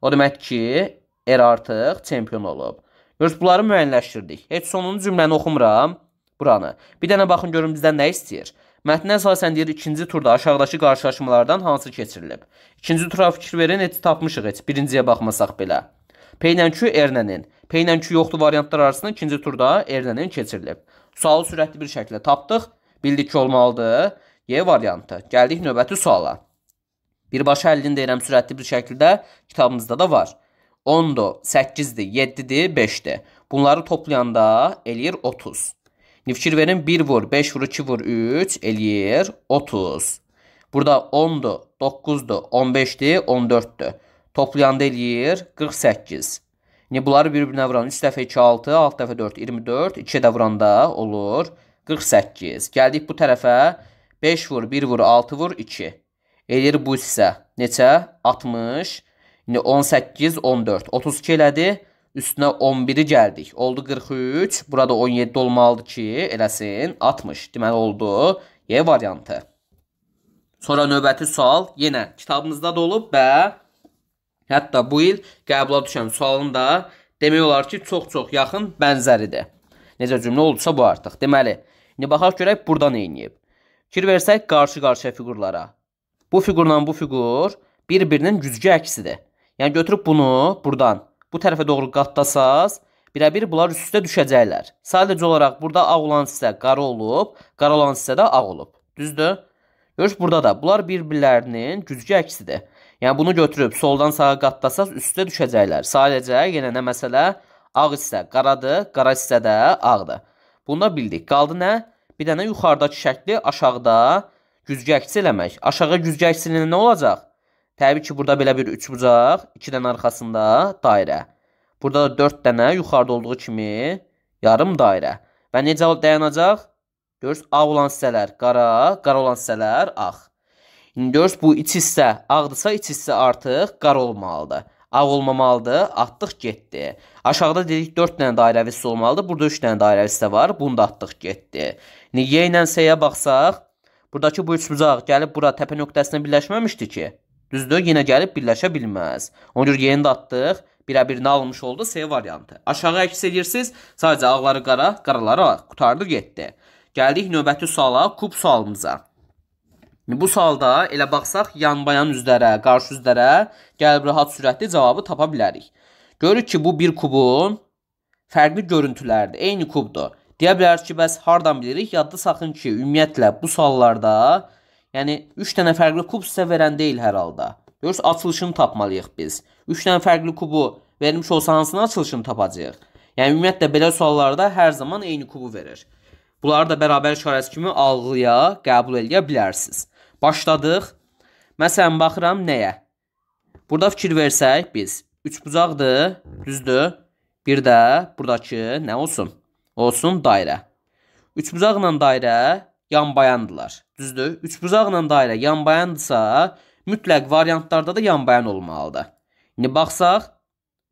S1: O deməkdir ki, Er artıq çempion olub. Görürsünüz, bunları müəyyənləşdirdik. Heç sonuncu cümləni oxumuram buranı. Bir dənə baxın görün bizdən nə istəyir. Mətnə əsasən deyir ikinci turda aşağıdakı qarşılaşmalardan hansı keçirilib. İkinci tura fikir verin, heç tapmışıq heç birinciyə baxmasaq belə. P ilə Q Erlənin, P ilə Q yoxdur variantlar arasında ikinci turda Erlənin keçirilib. Sualı sürətli bir şəkildə tapdıq, bildik ki olmalıdır. Y variantı. Gəldik növbəti suala. Birbaşa həllini deyirəm sürətli bir şəkildə kitabımızda da var. 10-dur, 8-dir, 7-dir, 5-dir. Bunları toplayanda eləyir 30. Nifçirverin 1 vur, 5 vur, 2 vur, 3 eləyir 30. Burada 10-dur, 9-dur, 15-dir, 14-dür. Toplayanda eləyir 48. Yəni, bunları bir-birinə vuran 3 dəfə 2, 6, 6 dəfə 4, 24, 2 də vuranda olur 48. Gəldik bu tərəfə 5 vur, 1 vur, 6 vur, 2. Edir bu hissə. Neçə? 60. İndi 18, 14. 32 elədi. Üstünə 11-i gəldik. Oldu 43. Burada 17 olmalıdır ki, eləsin. 60. Deməli oldu Y variantı. Sonra növbəti sual yenə kitabımızda da olub və hətta bu il qəbula düşən sualın da demək olar ki, çox-çox yaxın bənzəridir. Necə cümlə oldusa bu artıq. Deməli, indi baxaq görək burada nə edib. Fikir versək qarşı-qarşıya fiqurlara. Bu fiqurla bu fiqur bir-birinin güzgü əksidir. Yəni götürüb bunu burdan bu tərəfə doğru qatdasaz, birə-bir bunlar üst-üstə düşəcəklər. Sadəcə olaraq burada ağ olan hissə qara olub, qara olan hissə də ağ olub. Düzdür? Görüş burada da bunlar bir-birlərinin güzgü əksidir. Yəni bunu götürüb soldan sağa qatdasaz üst-üstə düşəcəklər. Sadəcə yenə nə məsələ? Ağ hissə qaradır, qara hissə də ağdır. Bunu da bildik. Qaldı nə? bir dənə yuxarıdakı şəkli aşağıda güzgü əks eləmək. Aşağı güzgü əksində nə olacaq? Təbii ki, burada belə bir üçbucaq, 2 dənə arxasında dairə. Burada da 4 dənə yuxarıda olduğu kimi yarım dairə. Və necə dayanacaq? Görürsüz, ağ olan hissələr qara, qara olan hissələr ağ. İndi görürsüz, bu iç hissə ağdırsa, iç hissə artıq qara olmalıdır. Ağ olmamalıdır, atdıq getdi. Aşağıda dedik 4 dənə dairəvi hissə olmalıdır, burada 3 dənə dairəvi hissə var, bunu da atdıq getdi. Niyə ilə S-yə baxsaq, buradakı bu üçbucaq gəlib bura təpə nöqtəsinə birləşməmişdi ki. Düzdür, yenə gəlib birləşə bilməz. Ona görə yeni də atdıq, birə-birini almış oldu S variantı. Aşağı əks edirsiniz, sadəcə ağları qara, qaraları ağ, qutardı getdi. Gəldik növbəti suala, kub sualımıza. Bu sualda elə baxsaq, yan-bayan üzlərə, qarşı üzlərə gəlib rahat sürətli cavabı tapa bilərik. Görürük ki, bu bir kubun fərqli görüntülərdir, eyni kubdur. Deyə bilər ki, bəs hardan bilirik? Yadda saxın ki, ümumiyyətlə bu suallarda, yəni 3 dənə fərqli kub sizə verən deyil hər halda. Görürsüz, açılışını tapmalıyıq biz. 3 dənə fərqli kubu vermiş olsa hansının açılışını tapacağıq? Yəni ümumiyyətlə belə suallarda hər zaman eyni kubu verir. Bunları da bərabər işarəsi kimi alğıya qəbul eləyə bilərsiniz. Başladıq. Məsələn baxıram nəyə? Burada fikir versək biz 3 bucaqdır, düzdür? Bir də burdakı nə olsun? olsun dairə. Üçbucaqla dairə yanbayandılar. Düzdür? Üçbucaqla dairə yanbayandırsa, mütləq variantlarda da yanbayan olmalıdır. İndi baxsaq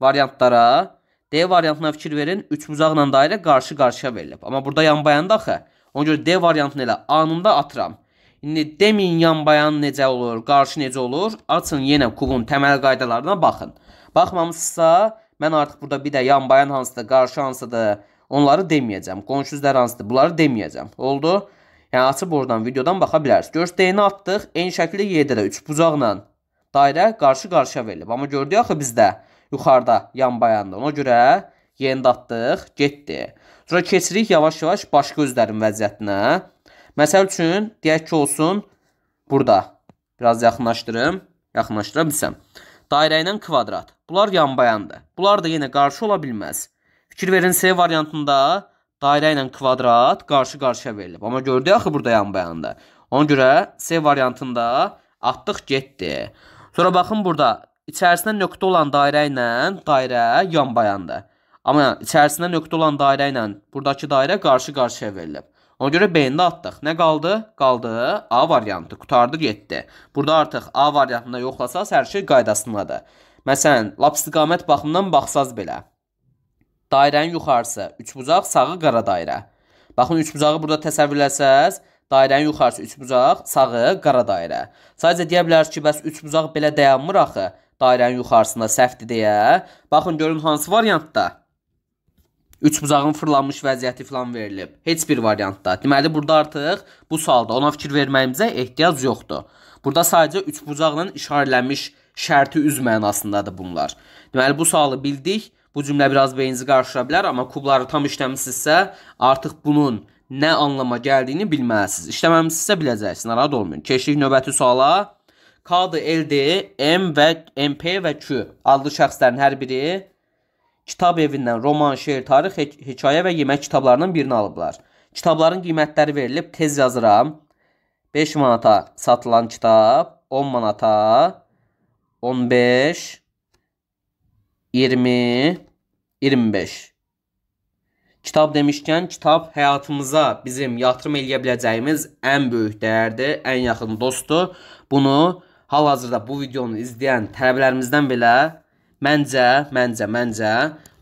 S1: variantlara, D variantına fikir verin. Üçbucaqla dairə qarşı-qarşıya verilib. Amma burada yanbayandı axı. Ona görə D variantını elə anında atıram. İndi demin yanbayan necə olur, qarşı necə olur? Açın yenə kubun təməl qaydalarına baxın. Baxmamısınızsa, mən artıq burada bir də yanbayan hansıdır, qarşı hansıdır Onları deməyəcəm. Qonşu üzvləri hansıdır? Bunları deməyəcəm. Oldu? Yəni açıb oradan videodan baxa bilərsiniz. Görürsüz D-ni atdıq. Eyni şəkildə Y-də də 3 bucaqla dairə qarşı-qarşıya verilib. Amma gördük axı bizdə yuxarıda yan bayanda. Ona görə Y-ni atdıq, getdi. Sonra keçirik yavaş-yavaş başqa özlərin vəziyyətinə. Məsəl üçün deyək ki, olsun burada. Biraz yaxınlaşdırım, yaxınlaşdıra bilsəm. Dairə ilə kvadrat. Bunlar yan bayandır. Bunlar da yenə qarşı ola bilməz. Fikir verin C variantında dairə ilə kvadrat qarşı-qarşıya verilib. Amma gördük axı burada yan bəyanda. Ona görə C variantında atdıq getdi. Sonra baxın burada içərisində nöqtə olan dairə ilə dairə yan bayandı. Amma içərisində nöqtə olan dairə ilə buradakı dairə qarşı-qarşıya verilib. Ona görə B-ni atdıq. Nə qaldı? Qaldı A variantı. Qutardı getdi. Burada artıq A variantında yoxlasaz hər şey qaydasındadır. Məsələn, lap istiqamət baxımından baxsaz belə dairənin yuxarısı üçbucaq, sağı qara dairə. Baxın üçbucağı burada təsəvvürləsəz, dairənin yuxarısı üçbucaq, sağı qara dairə. Sadəcə deyə bilərsiniz ki, bəs üçbucaq belə dayanmır axı dairənin yuxarısında səhvdir deyə. Baxın görün hansı variantda üçbucağın fırlanmış vəziyyəti filan verilib. Heç bir variantda. Deməli burada artıq bu sualda ona fikir verməyimizə ehtiyac yoxdur. Burada sadəcə üçbucaqla işarələnmiş şərti üz mənasındadır bunlar. Deməli bu sualı bildik. Bu cümlə biraz beyninizi qarışdıra bilər, amma kubları tam işləmisinizsə, artıq bunun nə anlama gəldiyini bilməlisiniz. İşləməmisinizsə biləcəksiniz, narahat olmayın. Keçirik növbəti suala. K-dır, L-dir, M və MP və Q adlı şəxslərin hər biri kitab evindən roman, şeir, tarix, hekayə və yemək kitablarından birini alıblar. Kitabların qiymətləri verilib, tez yazıram. 5 manata satılan kitab, 10 manata, 15 20, 25. Kitab demişkən, kitab həyatımıza bizim yatırım eləyə biləcəyimiz ən böyük dəyərdir, ən yaxın dostdur. Bunu hal-hazırda bu videonu izləyən tələbələrimizdən belə məncə, məncə, məncə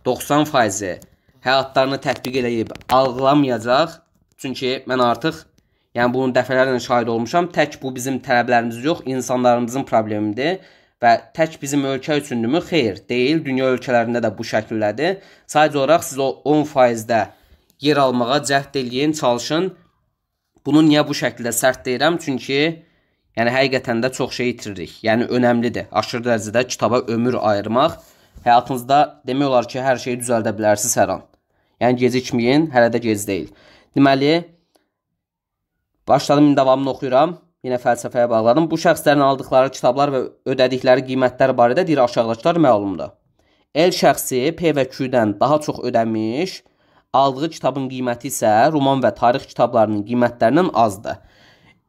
S1: 90% həyatlarını tətbiq eləyib algılamayacaq. Çünki mən artıq yəni bunu dəfələrlə şahid olmuşam. Tək bu bizim tələblərimiz yox, insanlarımızın problemidir və tək bizim ölkə üçündürmü? Xeyr, deyil. Dünya ölkələrində də bu şəkildədir. Sadəcə olaraq siz o 10%-də yer almağa cəhd eləyin, çalışın. Bunu niyə bu şəkildə sərt deyirəm? Çünki yəni həqiqətən də çox şey itiririk. Yəni önəmlidir. Aşırı dərəcədə kitaba ömür ayırmaq. Həyatınızda demək olar ki, hər şeyi düzəldə bilərsiniz hər an. Yəni gecikməyin, hələ də gec deyil. Deməli, başladım, davamını oxuyuram yenə fəlsəfəyə bağladım. Bu şəxslərin aldıqları kitablar və ödədikləri qiymətlər barədə deyir aşağıdakılar məlumdur. El şəxsi P və Q-dən daha çox ödəmiş, aldığı kitabın qiyməti isə roman və tarix kitablarının qiymətlərindən azdır.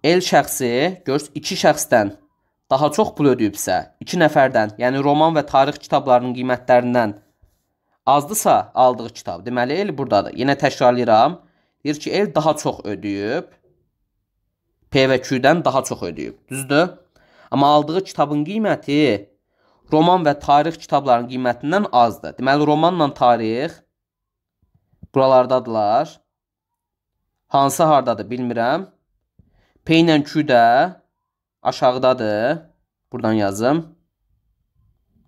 S1: El şəxsi görürsüz 2 şəxsdən daha çox pul ödəyibsə, 2 nəfərdən, yəni roman və tarix kitablarının qiymətlərindən azdırsa aldığı kitab, deməli el burdadır. Yenə təkrarlayıram. Deyir ki, el daha çox ödəyib P və Q-dən daha çox ödəyib. Düzdür? Amma aldığı kitabın qiyməti roman və tarix kitablarının qiymətindən azdır. Deməli, romanla tarix buralardadılar. Hansı hardadır bilmirəm. P ilə Q də aşağıdadır. Buradan yazım.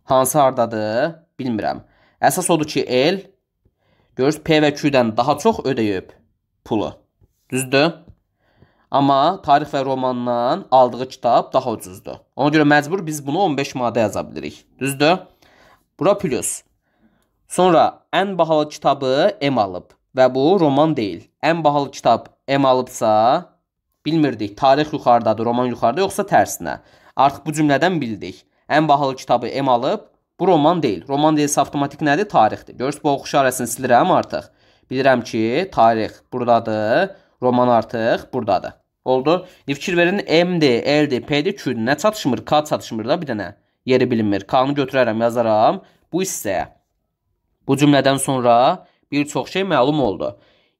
S1: Hansı hardadır bilmirəm. Əsas odur ki, el görürüz P və Q-dən daha çox ödəyib pulu. Düzdür? Amma tarix və romandan aldığı kitab daha ucuzdur. Ona görə məcbur biz bunu 15 maddə yaza bilirik. Düzdür? Bura plus. Sonra ən bahalı kitabı M alıb və bu roman deyil. Ən bahalı kitab M alıbsa bilmirdik. Tarix yuxarıdadır, roman yuxarıda yoxsa tərsinə. Artıq bu cümlədən bildik. Ən bahalı kitabı M alıb. Bu roman deyil. Roman deyilsə avtomatik nədir? Tarixdir. Görürsüz bu oxuş arasını silirəm artıq. Bilirəm ki, tarix buradadır. Roman artıq burdadır. Oldu. İndi fikir verin. M-dir, L-dir, P-dir, Q-dir. Nə çatışmır? K çatışmır da bir dənə. Yeri bilinmir. K-nı götürərəm, yazaram bu hissəyə. Bu cümlədən sonra bir çox şey məlum oldu.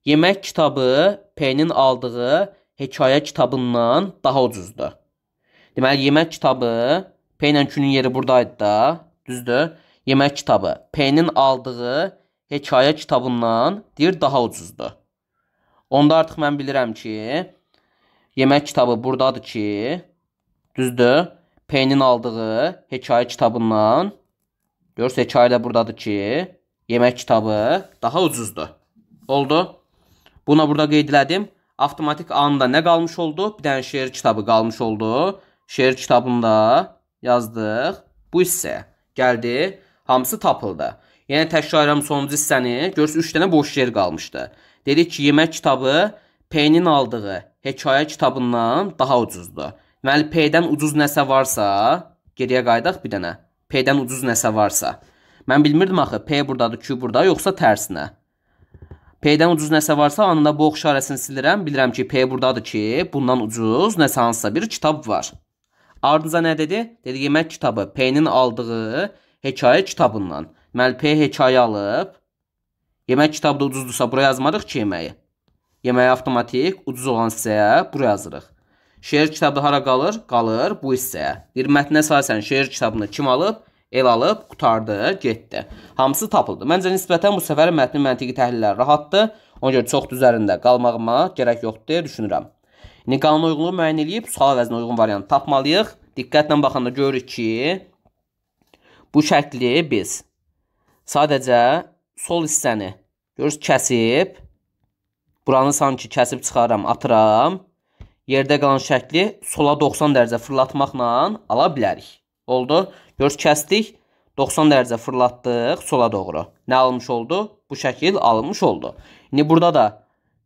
S1: Yemək kitabı P-nin aldığı hekayə kitabından daha ucuzdur. Deməli, yemək kitabı P ilə Q-nün yeri buradaydı da, düzdür? Yemək kitabı P-nin aldığı hekayə kitabından deyir daha ucuzdur. Onda artıq mən bilirəm ki, yemək kitabı burdadır ki, düzdür? P-nin aldığı hekayə kitabından görürsə hekayə də burdadır ki, yemək kitabı daha ucuzdur. Oldu? Buna burada qeyd elədim. Avtomatik anda nə qalmış oldu? Bir dənə şeir kitabı qalmış oldu. Şeir kitabında yazdıq. Bu hissə gəldi. Hamısı tapıldı. Yəni təkrar edirəm sonuncu hissəni. Görürsüz 3 dənə boş yer qalmışdı. Dedik ki, yemək kitabı P-nin aldığı hekayə kitabından daha ucuzdur. Deməli P-dən ucuz nəsə varsa, geriyə qayıdaq bir dənə. P-dən ucuz nəsə varsa. Mən bilmirdim axı P burdadır, Q burada, yoxsa tərsinə. P-dən ucuz nəsə varsa, anında bu ox işarəsini silirəm. Bilirəm ki, P burdadır ki, bundan ucuz nəsə hansısa bir kitab var. Ardınca nə dedi? Dedi yemək kitabı P-nin aldığı hekayə kitabından. Deməli P hekayə alıb, Yemək kitabda ucuzdursa bura yazmarıq ki, yeməyi. Yeməyi avtomatik ucuz olan hissəyə bura yazırıq. Şeir kitabı hara qalır? Qalır bu hissəyə. Bir mətnə əsasən şeir kitabını kim alıb? El alıb, qutardı, getdi. Hamısı tapıldı. Məncə nisbətən bu səfər mətnin məntiqi təhlilləri rahatdır. Ona görə çox üzərində qalmağıma gərək yoxdur deyə düşünürəm. İndi qanuna uyğunluğu müəyyən eləyib, sual əvəzinə uyğun variantı tapmalıyıq. Diqqətlə baxanda görürük ki, bu şəkli biz sadəcə sol hissəni görürüz kəsib. Buranı sanki kəsib çıxaram, atıram. Yerdə qalan şəkli sola 90 dərəcə fırlatmaqla ala bilərik. Oldu. Görürüz kəsdik. 90 dərəcə fırlatdıq sola doğru. Nə almış oldu? Bu şəkil alınmış oldu. İndi burada da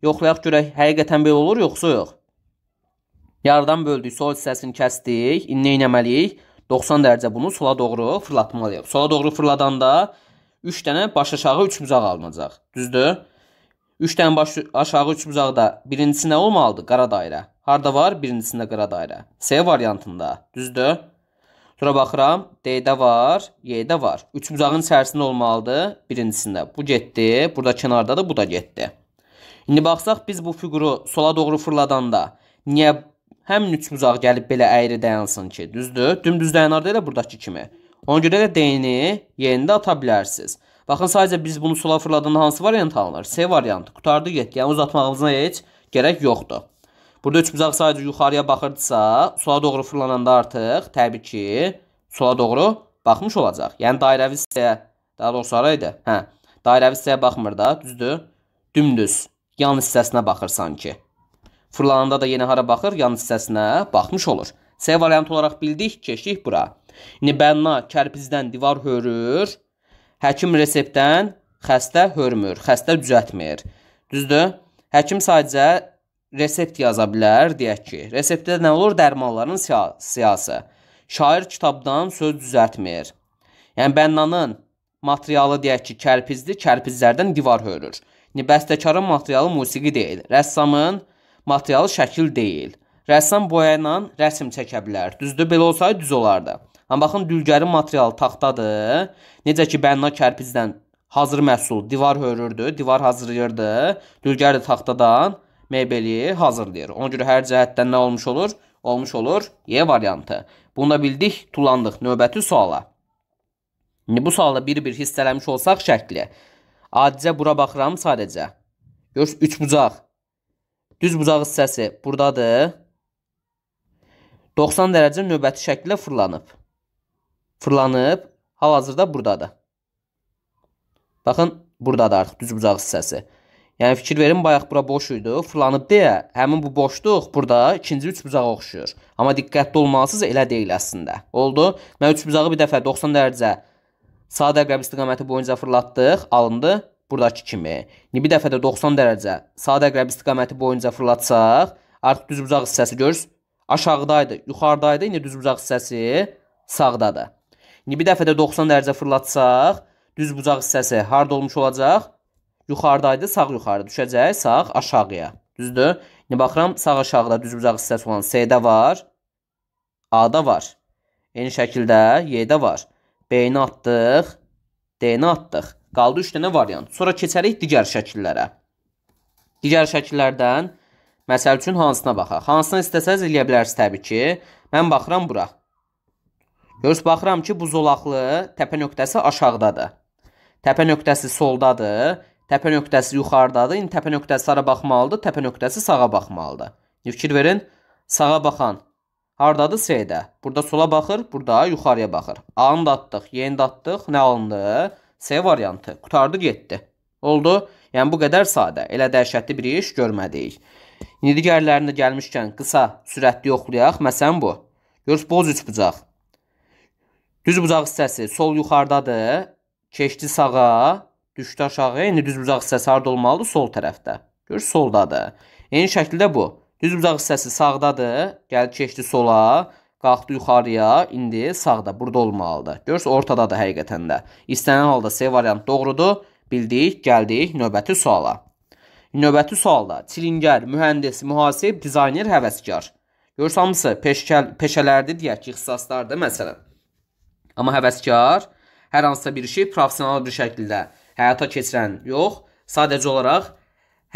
S1: yoxlayaq görək həqiqətən belə olur yoxsa yox. Yarıdan böldük, sol hissəsini kəsdik. İndi nə etməliyik? 90 dərəcə bunu sola doğru fırlatmalıyıq. Sola doğru fırladanda 3 dənə baş aşağı 3 bucaq alınacaq. Düzdür? 3 dənə baş aşağı 3 bucaqda birincisi nə olmalıdır? Qara dairə. Harda var? Birincisində qara dairə. C variantında. Düzdür? Sonra baxıram. D-də var, Y-də var. 3 bucağın içərisində olmalıdır birincisində. Bu getdi, burada kənardadır, bu da getdi. İndi baxsaq biz bu fiquru sola doğru fırladanda niyə həmin 3 bucaq gəlib belə əyri dayansın ki? Düzdür? Dümdüz dayanar da elə burdakı kimi. Ona görə də D-ni yerində ata bilərsiniz. Baxın, sadəcə biz bunu sola fırladığında hansı variant alınır? C variantı. Qutardı getdi. Yəni uzatmağımıza heç gərək yoxdur. Burada üç bucaq sadəcə yuxarıya baxırdısa, sola doğru fırlananda artıq təbii ki, sola doğru baxmış olacaq. Yəni dairəvi hissəyə, daha doğrusu araydı. Hə, dairəvi hissəyə baxmır da, düzdür? Dümdüz yan hissəsinə baxır sanki. Fırlananda da yenə hara baxır? Yan hissəsinə baxmış olur. C variantı olaraq bildik, keçdik bura. Nibəna kərpizdən divar hörür. Həkim reseptdən xəstə hörmür, xəstə düzəltmir. Düzdür? Həkim sadəcə resept yaza bilər, deyək ki. Reseptdə nə olur? Dərmanların siyası. Şair kitabdan söz düzəltmir. Yəni bənnanın materialı deyək ki, kərpizdir, kərpizlərdən divar hörür. Yəni bəstəkarın materialı musiqi deyil, rəssamın materialı şəkil deyil. Rəssam boya ilə rəsm çəkə bilər. Düzdür? Belə olsaydı düz olardı. Amma baxın dülgərin materialı taxtadır. Necə ki bənna kərpicdən hazır məhsul divar hörürdü, divar hazırlayırdı. Dülgər də taxtadan mebeli hazırlayır. Ona görə hər cəhətdən nə olmuş olur? Olmuş olur Y variantı. Bunu da bildik, tullandıq növbəti suala. İndi bu sualda bir-bir hissələmiş olsaq şəkli. Adicə bura baxıram sadəcə. Görürsünüz, üç bucaq. Düz bucaq hissəsi buradadır. 90 dərəcə növbəti şəkildə fırlanıb fırlanıb hal-hazırda burdadır. Baxın, burdadır artıq düz bucaq hissəsi. Yəni fikir verin, bayaq bura boş idi, fırlanıb deyə həmin bu boşluq burada ikinci üç bucağa oxşuyur. Amma diqqətli olmalısınız, elə deyil əslində. Oldu? Mən üç bucağı bir dəfə 90 dərəcə saat əqrəb istiqaməti boyunca fırlatdıq, alındı burdakı kimi. İndi bir dəfə də 90 dərəcə saat əqrəb istiqaməti boyunca fırlatsaq, artıq düz bucaq hissəsi görürsüz, aşağıdaydı, yuxarıdaydı, indi düz bucaq hissəsi sağdadır. İndi bir dəfə də 90 dərəcə fırlatsaq, düz bucaq hissəsi harda olmuş olacaq? Yuxarıdaydı, sağ yuxarı düşəcək, sağ aşağıya. Düzdür? İndi baxıram, sağ aşağıda düz bucaq hissəsi olan C-də var, A-da var. Eyni şəkildə Y-də var. B-ni atdıq, D-ni atdıq. Qaldı 3 dənə variant. Sonra keçərik digər şəkillərə. Digər şəkillərdən məsəl üçün hansına baxaq? Hansını istəsəz eləyə bilərsiniz təbii ki. Mən baxıram bura. Görürsüz, baxıram ki, bu zolaqlı təpə nöqtəsi aşağıdadır. Təpə nöqtəsi soldadır, təpə nöqtəsi yuxarıdadır. İndi yəni təpə nöqtəsi hara baxmalıdır, təpə nöqtəsi sağa baxmalıdır. Fikir verin, sağa baxan hardadır? S-də. Burada sola baxır, burada yuxarıya baxır. A-nı da atdıq, Y-ni də atdıq, nə alındı? S variantı. Qutardı, getdi. Oldu. Yəni bu qədər sadə. Elə dəhşətli bir iş görmədik. İndi digərlərini gəlmişkən qısa sürətli yoxlayaq. Məsələn bu. Görürsüz, boz üçbucaq. Düz bucaq hissəsi sol yuxarıdadır. Keçdi sağa, düşdü aşağı. İndi düz bucaq hissəsi harda olmalıdır? Sol tərəfdə. Gör, soldadır. Eyni şəkildə bu. Düz bucaq hissəsi sağdadır. Gəldi keçdi sola, qalxdı yuxarıya, indi sağda, burada olmalıdır. Görsə ortadadır həqiqətən də. İstənilən halda C variant doğrudur. Bildik, gəldik növbəti suala. Növbəti sualda çilingər, mühəndis, mühasib, dizayner, həvəskar. Görsə hamısı peşkəl, peşələrdir deyək ki, ixtisaslardır məsələn. Amma həvəskar hər hansısa bir işi professional bir şəkildə həyata keçirən yox, sadəcə olaraq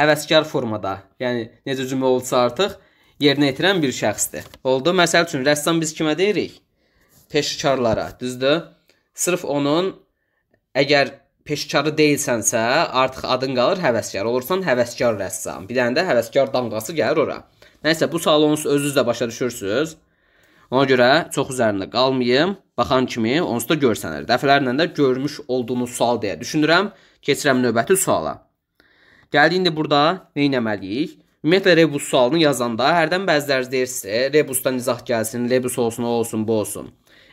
S1: həvəskar formada, yəni necə cümlə olsa artıq yerinə yetirən bir şəxsdir. Oldu. Məsəl üçün rəssam biz kimə deyirik? Peşəkarlara, düzdür? Sırf onun əgər peşəkarı deyilsənsə, artıq adın qalır həvəskar. Olursan həvəskar rəssam. Bir dənə də həvəskar damğası gəlir ora. Nəysə bu sualı özünüz də başa düşürsüz. Ona görə çox üzərində qalmayım. Baxan kimi onsuz da görsənir. Dəfələrlə də görmüş olduğunuz sual deyə düşünürəm. Keçirəm növbəti suala. Gəldi indi burada nə etməliyik? Ümumiyyətlə rebus sualını yazanda hərdən bəziləriniz deyirsə, rebusdan izah gəlsin, rebus olsun, o olsun, bu olsun.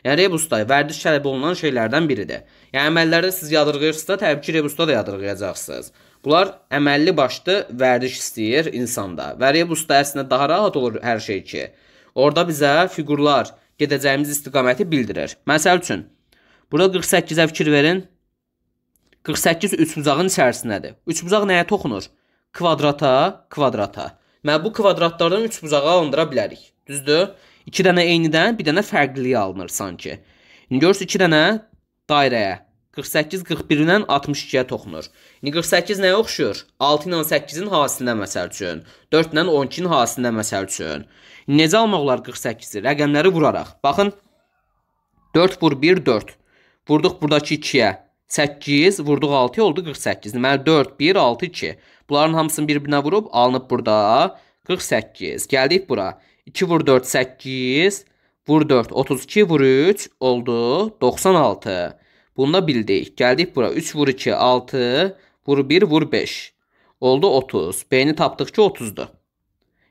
S1: Yəni rebusda vərdiş tələb olunan şeylərdən biridir. Yəni əməllərdə siz yadırğıyırsınız da, təbii ki, rebusda da yadırğıyacaqsınız. Bunlar əməlli başlı vərdiş istəyir insanda. Və rebusda əslində daha rahat olur hər şey ki, Orada bizə fiqurlar gedəcəyimiz istiqaməti bildirir. Məsəl üçün, burada 48-ə fikir verin. 48 üçbucağın içərisindədir. Üçbucaq nəyə toxunur? Kvadrata, kvadrata. Mən bu kvadratlardan üçbucağı alındıra bilərik. Düzdür? 2 dənə eynidən, bir dənə fərqliyi alınır sanki. İndi görürsüz 2 dənə dairəyə 48-41-dən 62-yə toxunur. İndi 48 nəyə oxşuyur? 6 ilə 8-in hasilinə məsəl üçün, 4 ilə 12-nin hasilinə məsəl üçün. Necə almaq olar 48-i? Rəqəmləri vuraraq. Baxın, 4 vur 1, 4. Vurduq buradakı 2-yə. 8 vurduq 6 oldu 48. Deməli 4, 1, 6, 2. Bunların hamısını bir-birinə vurub alınıb burada 48. Gəldik bura. 2 vur 4, 8. Vur 4, 32 vur 3 oldu 96. Bunu da bildik. Gəldik bura. 3 vur 2, 6, vur 1, vur 5. Oldu 30. B-ni tapdıq ki, 30-dur.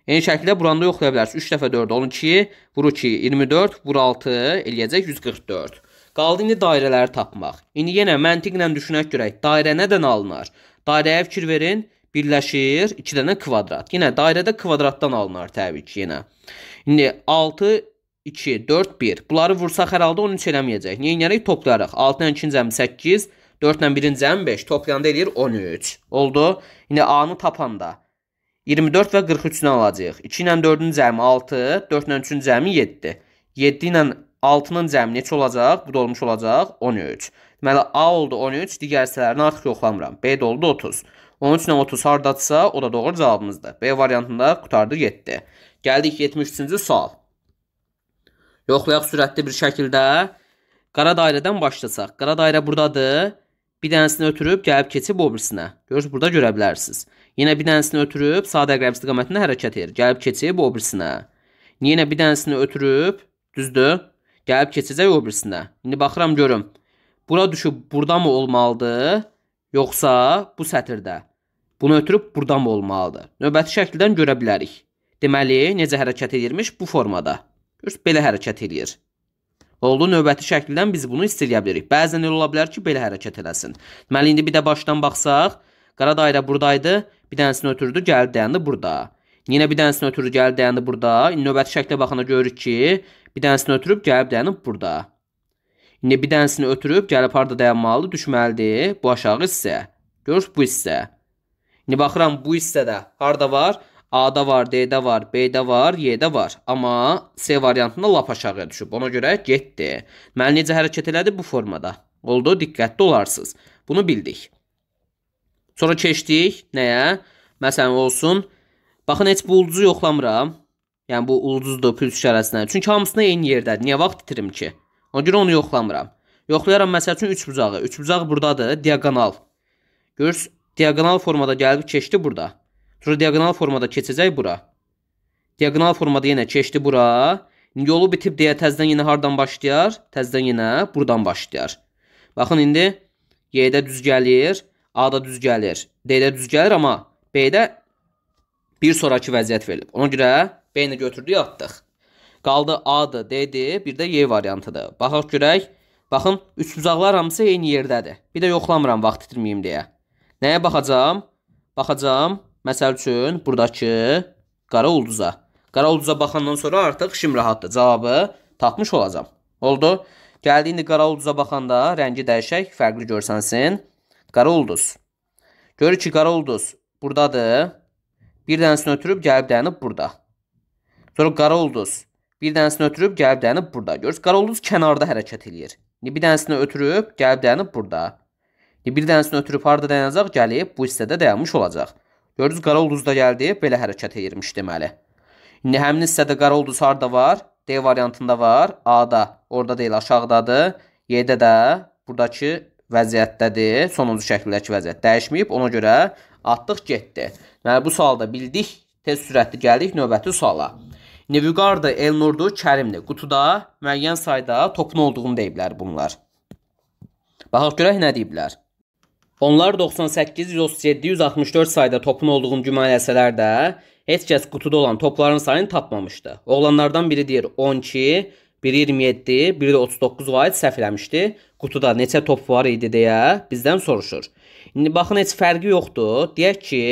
S1: Eyni şəkildə buranda yoxlaya bilərsiniz. 3 dəfə 4, 12, vur 2, 24, vur 6, eləyəcək 144. Qaldı indi dairələri tapmaq. İndi yenə məntiqlə düşünək görək. Dairə nədən alınır? Dairəyə fikir verin. Birləşir 2 dənə kvadrat. Yenə dairədə kvadratdan alınır təbii ki, yenə. İndi 6 2, 4, 1. Bunları vursaq hər halda 13 eləməyəcək. Niyə eləyərik? Toplayarıq. 6-dan 2-ci cəmi 8, 4-dən 1-ci cəmi 5. Toplayanda eləyir 13. Oldu. İndi A-nı tapanda 24 və 43-ünü alacağıq. 2 ilə 4-ün cəmi 6, 4 ilə 3-ün cəmi 7. 7 ilə 6-nın cəmi neçə olacaq? Bu da olmuş olacaq 13. Deməli A oldu 13, digər hissələrini artıq yoxlamıram. B də oldu 30. 13 ilə 30 hardadısa, o da doğru cavabımızdır. B variantında qutardı 7. Gəldik 73-cü sual yoxlayaq sürətli bir şəkildə. Qara dairədən başlasaq. Qara dairə buradadır. Bir dənəsini ötürüb gəlib keçib o birisinə. Görürsüz, burada görə bilərsiniz. Yenə bir dənəsini ötürüb sağ əqrəb istiqamətində hərəkət edir. Gəlib keçib o birisinə. Yenə bir dənəsini ötürüb, düzdür? Gəlib keçəcək o birisinə. İndi baxıram görüm. Bura düşüb burada mı olmalıdır, yoxsa bu sətirdə? Bunu ötürüb burada mı olmalıdır? Növbəti şəkildən görə bilərik. Deməli, necə hərəkət edirmiş bu formada. Üç belə hərəkət eləyir. Oldu növbəti şəkildən biz bunu hiss eləyə bilirik. Bəzən elə ola bilər ki, belə hərəkət eləsin. Deməli, indi bir də başdan baxsaq, qara dairə buradaydı, bir dənəsini ötürdü, gəldi dayandı burada. Yenə bir dənəsini ötürür, gəldi dayandı burada. İndi növbəti şəklə baxanda görürük ki, bir dənəsini ötürüb gəlib dayanıb burada. İndi bir dənəsini ötürüb gəlib harda dayanmalı, düşməlidir bu aşağı hissə. Görürsüz bu hissə. İndi baxıram bu hissədə harda var? A-da var, D-də var, B-də var, Y-də var. Amma C variantında lap aşağıya düşüb. Ona görə getdi. Mən necə hərəkət elədi bu formada? Oldu, diqqətli olarsınız. Bunu bildik. Sonra keçdik nəyə? Məsələn olsun, baxın heç bu ulduzu yoxlamıram. Yəni bu ulduzdur püls işarəsindən. Çünki hamısına eyni yerdədir. Niyə vaxt itirim ki? Ona görə onu yoxlamıram. Yoxlayaram məsəl üçün 3 bucağı. 3 bucaq burdadır, diaqonal. Görürsüz, diaqonal formada gəlib keçdi burada. Sonra diagonal formada keçəcək bura. Diagonal formada yenə keçdi bura. Yolu bitib deyə təzdən yenə hardan başlayar? Təzdən yenə buradan başlayar. Baxın indi Y-də düz gəlir, A-da düz gəlir, D-də düz gəlir amma B-də bir sonrakı vəziyyət verilib. Ona görə B-ni götürdük, atdıq. Qaldı A-dır, D-dir, bir də Y variantıdır. Baxaq görək. Baxın, üç bucaqlar hamısı eyni yerdədir. Bir də yoxlamıram vaxt itirməyim deyə. Nəyə baxacağam? Baxacağam Məsəl üçün, buradakı qara ulduza. Qara ulduza baxandan sonra artıq işim rahatdır. Cavabı tapmış olacam. Oldu. Gəldi indi qara ulduza baxanda rəngi dəyişək, fərqli görsənsin. Qara ulduz. Görür ki, qara ulduz buradadır. Bir dənəsini ötürüb gəlib dənib burada. Sonra qara ulduz bir dənəsini ötürüb gəlib dənib burada. Görürüz, qara ulduz kənarda hərəkət eləyir. Bir dənəsini ötürüb gəlib dənib burada. Bir dənəsini ötürüb harda dayanacaq, gəlib bu hissədə dayanmış olacaq. Gördünüz, qara ulduz da gəldi, belə hərəkət edirmiş deməli. İndi həmin hissədə qara ulduz harada var? D variantında var. A-da, orada deyil, aşağıdadır. Y-də də buradakı vəziyyətdədir. Sonuncu şəkildəki vəziyyət dəyişməyib. Ona görə atdıq, getdi. Deməli bu sualda bildik. Tez sürətli gəldik növbəti suala. Nevüqardı, Elnurdu, Kərimdi. Qutuda müəyyən sayda topun olduğunu deyiblər bunlar. Baxaq görək nə deyiblər. Onlar 98-137-164 sayda topun olduğunu güman etsələr də, heç kəs qutuda olan topların sayını tapmamışdı. Oğlanlardan biri deyir 12, biri 27, biri də 39 vaid səhv eləmişdi. Qutuda neçə top var idi deyə bizdən soruşur. İndi baxın heç fərqi yoxdur. Deyək ki,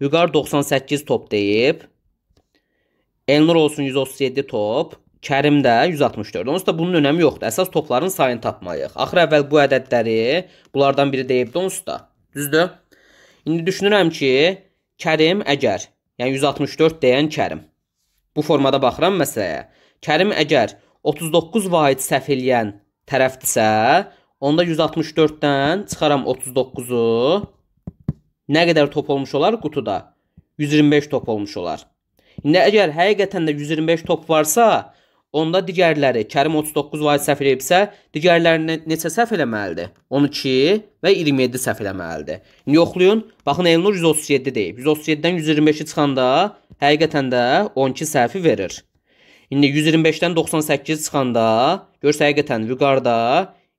S1: Vüqar 98 top deyib. Elnur olsun 137 top. Kərimdə 164. Onsuz da bunun önəmi yoxdur. Əsas topların sayını tapmalıyıq. Axır əvvəl bu ədədləri bunlardan biri deyibdi onsuz da. Düzdür? İndi düşünürəm ki, Kərim əgər, yəni 164 deyən Kərim. Bu formada baxıram məsələyə. Kərim əgər 39 vahid səhv eləyən tərəfdirsə, onda 164-dən çıxaram 39-u. Nə qədər top olmuş olar qutuda? 125 top olmuş olar. İndi əgər həqiqətən də 125 top varsa, Onda digərləri Kərim 39 vay səhv edibsə, digərlərini neçə səhv eləməlidir? 12 və 27 səhv eləməlidir. İndi yoxlayın. Baxın Elnur 137 deyib. 137-dən 125-i çıxanda həqiqətən də 12 səhvi verir. İndi 125-dən 98 çıxanda görsə həqiqətən vüqarda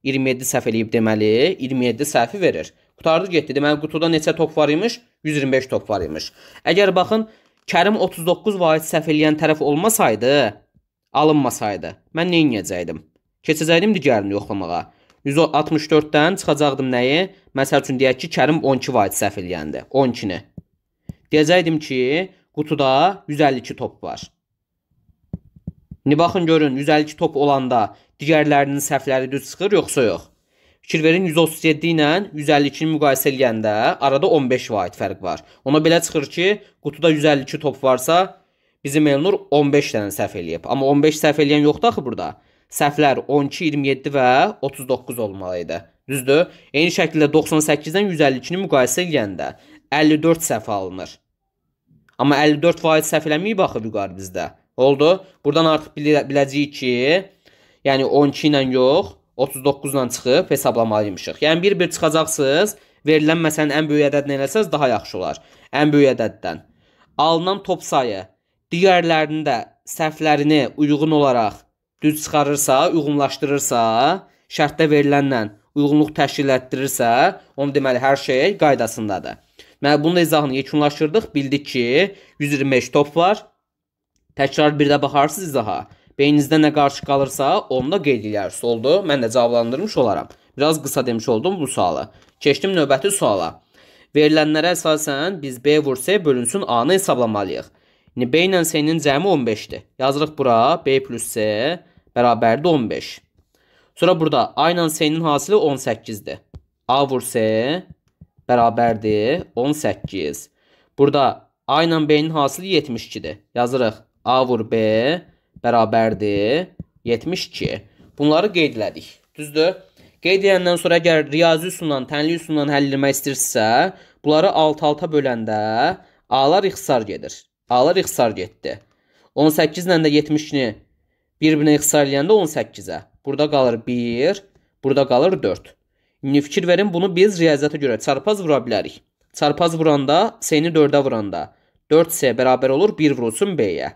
S1: 27 səhv eləyib deməli, 27 səhvi verir. Qutardı getdi. Deməli qutuda neçə top var imiş? 125 top var imiş. Əgər baxın Kərim 39 vahid səhv eləyən tərəf olmasaydı, alınmasaydı, mən nə edəcəydim? Keçəcəydim digərini yoxlamağa. 164-dən çıxacaqdım nəyi? Məsəl üçün deyək ki, Kərim 12 vaid səhv eləyəndi, 12-ni. Deyəcəydim ki, qutuda 152 top var. İndi baxın görün 152 top olanda digərlərinin səhvləri düz çıxır yoxsa yox? Fikir verin 137 ilə 152-ni müqayisə edəndə arada 15 vaid fərq var. Ona belə çıxır ki, qutuda 152 top varsa, Bizim Elnur 15 dənə səhv eləyib. Amma 15 səhv eləyən yoxdur axı burada. Səhvlər 12, 27 və 39 olmalı idi. Düzdür? Eyni şəkildə 98-dən 152-ni müqayisə edəndə 54 səhv alınır. Amma 54% səhv eləməyib axı vüqar bizdə. Oldu? Buradan artıq bilə biləcəyik ki, yəni 12 ilə yox, 39 ilə çıxıb hesablamalıymışıq. Yəni bir-bir çıxacaqsınız, verilən məsələnin ən böyük ədədini eləsəz daha yaxşı olar. Ən böyük ədəddən alınan top sayı digərlərinin də səhvlərini uyğun olaraq düz çıxarırsa, uyğunlaşdırırsa, şərtdə verilənlə uyğunluq təşkil etdirirsə, onun deməli hər şey qaydasındadır. Deməli bunun da izahını yekunlaşdırdıq. Bildik ki, 125 top var. Təkrar bir də baxarsınız izaha. Beyninizdə nə qarşı qalırsa, onu da qeyd edirsiniz. Oldu? Mən də cavablandırmış olaram. Biraz qısa demiş oldum bu sualı. Keçdim növbəti suala. Verilənlərə əsasən biz B vs bölünsün A-nı hesablamalıyıq. Yəni B ilə C-nin cəmi 15-dir. Yazırıq bura B plus C bərabərdir 15. Sonra burada A ilə C-nin hasili 18-dir. A vur C bərabərdir 18. Burada A ilə B-nin hasili 72-dir. Yazırıq A vur B bərabərdir 72. Bunları qeyd elədik. Düzdür? Qeyd edəndən sonra əgər riyazi üsulundan, tənli üsulundan həll etmək istəyirsə, bunları alt-alta böləndə A-lar ixtisar gedir. Ağlar ixtisar getdi. 18 ilə də 70-ni bir-birinə ixtisarlayanda 18-ə. Burada qalır 1, burada qalır 4. İndi fikir verin, bunu biz riyaziyyata görə çarpaz vura bilərik. Çarpaz vuranda, C-ni 4-ə vuranda 4C bərabər olur 1 vurulsun B-yə.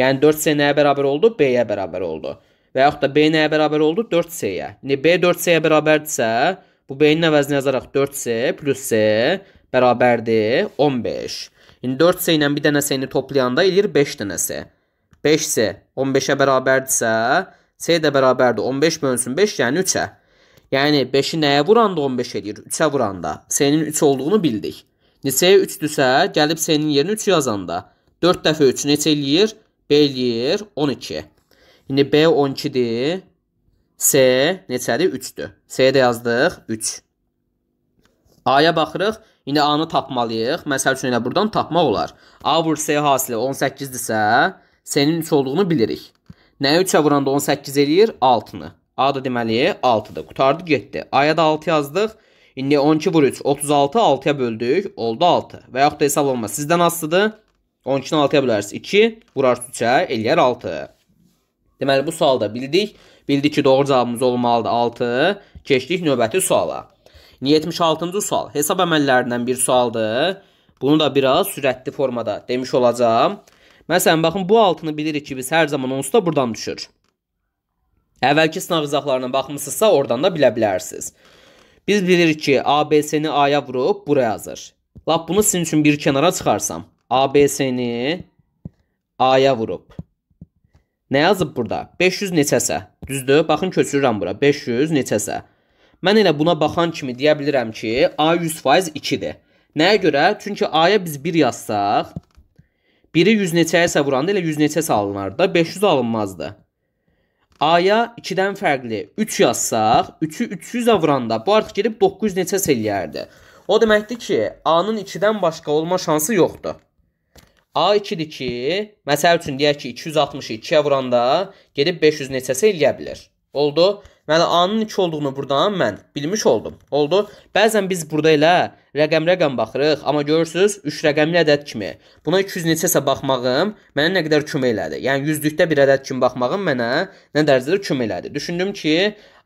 S1: Yəni 4C nəyə bərabər oldu? B-yə bərabər oldu. Və yaxud da B nəyə bərabər oldu? 4C-yə. İndi B 4C-yə bərabərdirsə, bu B-nin əvəzinə yazaraq 4C plus C bərabərdir 15. Yəni 4S ilə bir dənəsini toplayanda eləyir 5 dənəsi. 5S 15-ə bərabərdirsə, S də bərabərdir 15 bölünsün 5, yəni 3-ə. Yəni 5-i nəyə vuranda 15 eləyir? 3-ə vuranda. S-nin 3 olduğunu bildik. Neçəyə 3-dürsə, gəlib S-nin yerinə 3 yazanda 4 dəfə 3 neçə eləyir? B eləyir 12. İndi B 12-dir. S neçədir? 3-dür. S-yə də yazdıq 3. A-ya baxırıq. İndi A-nı tapmalıyıq. Məsəl üçün elə yəni buradan tapmaq olar. A vur C hasili 18-dirsə, C-nin 3 olduğunu bilirik. Nəyə 3-ə vuranda 18 eləyir? 6-nı. A da deməli 6-dır. Qutardı, getdi. A-ya da 6 yazdıq. İndi 12 vur 3, 36, 6-ya böldük, oldu 6. Və yaxud da hesablama sizdən asılıdır. 12-ni 6-ya bölərsiniz 2, vurarsınız 3-ə, eləyər 6. Deməli bu sualda bildik. Bildik ki, doğru cavabımız olmalıdır 6. Keçdik növbəti suala. 76-cı sual hesab əməllərindən bir sualdır. Bunu da biraz sürətli formada demiş olacağam. Məsələn, baxın bu altını bilirik ki, biz hər zaman onsuz da buradan düşür. Əvvəlki sınaq izahlarına baxmısınızsa, oradan da bilə bilərsiniz. Biz bilirik ki, ABC-ni A-ya vurub bura yazır. Lap bunu sizin üçün bir kənara çıxarsam, ABC-ni A-ya vurub. Nə yazıb burada? 500 neçəsə. Düzdür? Baxın köçürürəm bura. 500 neçəsə. Mən elə buna baxan kimi deyə bilirəm ki, A 100% 2-dir. Nəyə görə? Çünki A-ya biz 1 yazsaq, biri 100 neçəyəsə vuranda elə 100 neçə salınardı da, 500 alınmazdı. A-ya 2-dən fərqli 3 yazsaq, 3-ü 300-ə vuranda bu artıq gedib 900 neçə eləyərdi. O deməkdir ki, A-nın 2-dən başqa olma şansı yoxdur. A 2-dir ki, məsəl üçün deyək ki, 262-yə vuranda gedib 500 neçəsi eləyə bilir. Oldu? Deməli, A-nın 2 olduğunu burdan mən bilmiş oldum. Oldu. Bəzən biz burada elə rəqəm-rəqəm baxırıq, amma görürsüz, 3 rəqəmli ədəd kimi. Buna 200 neçəsə baxmağım mənə nə qədər kömək elədi. Yəni yüzlükdə bir ədəd kimi baxmağım mənə nə dərəcədə kömək elədi. Düşündüm ki,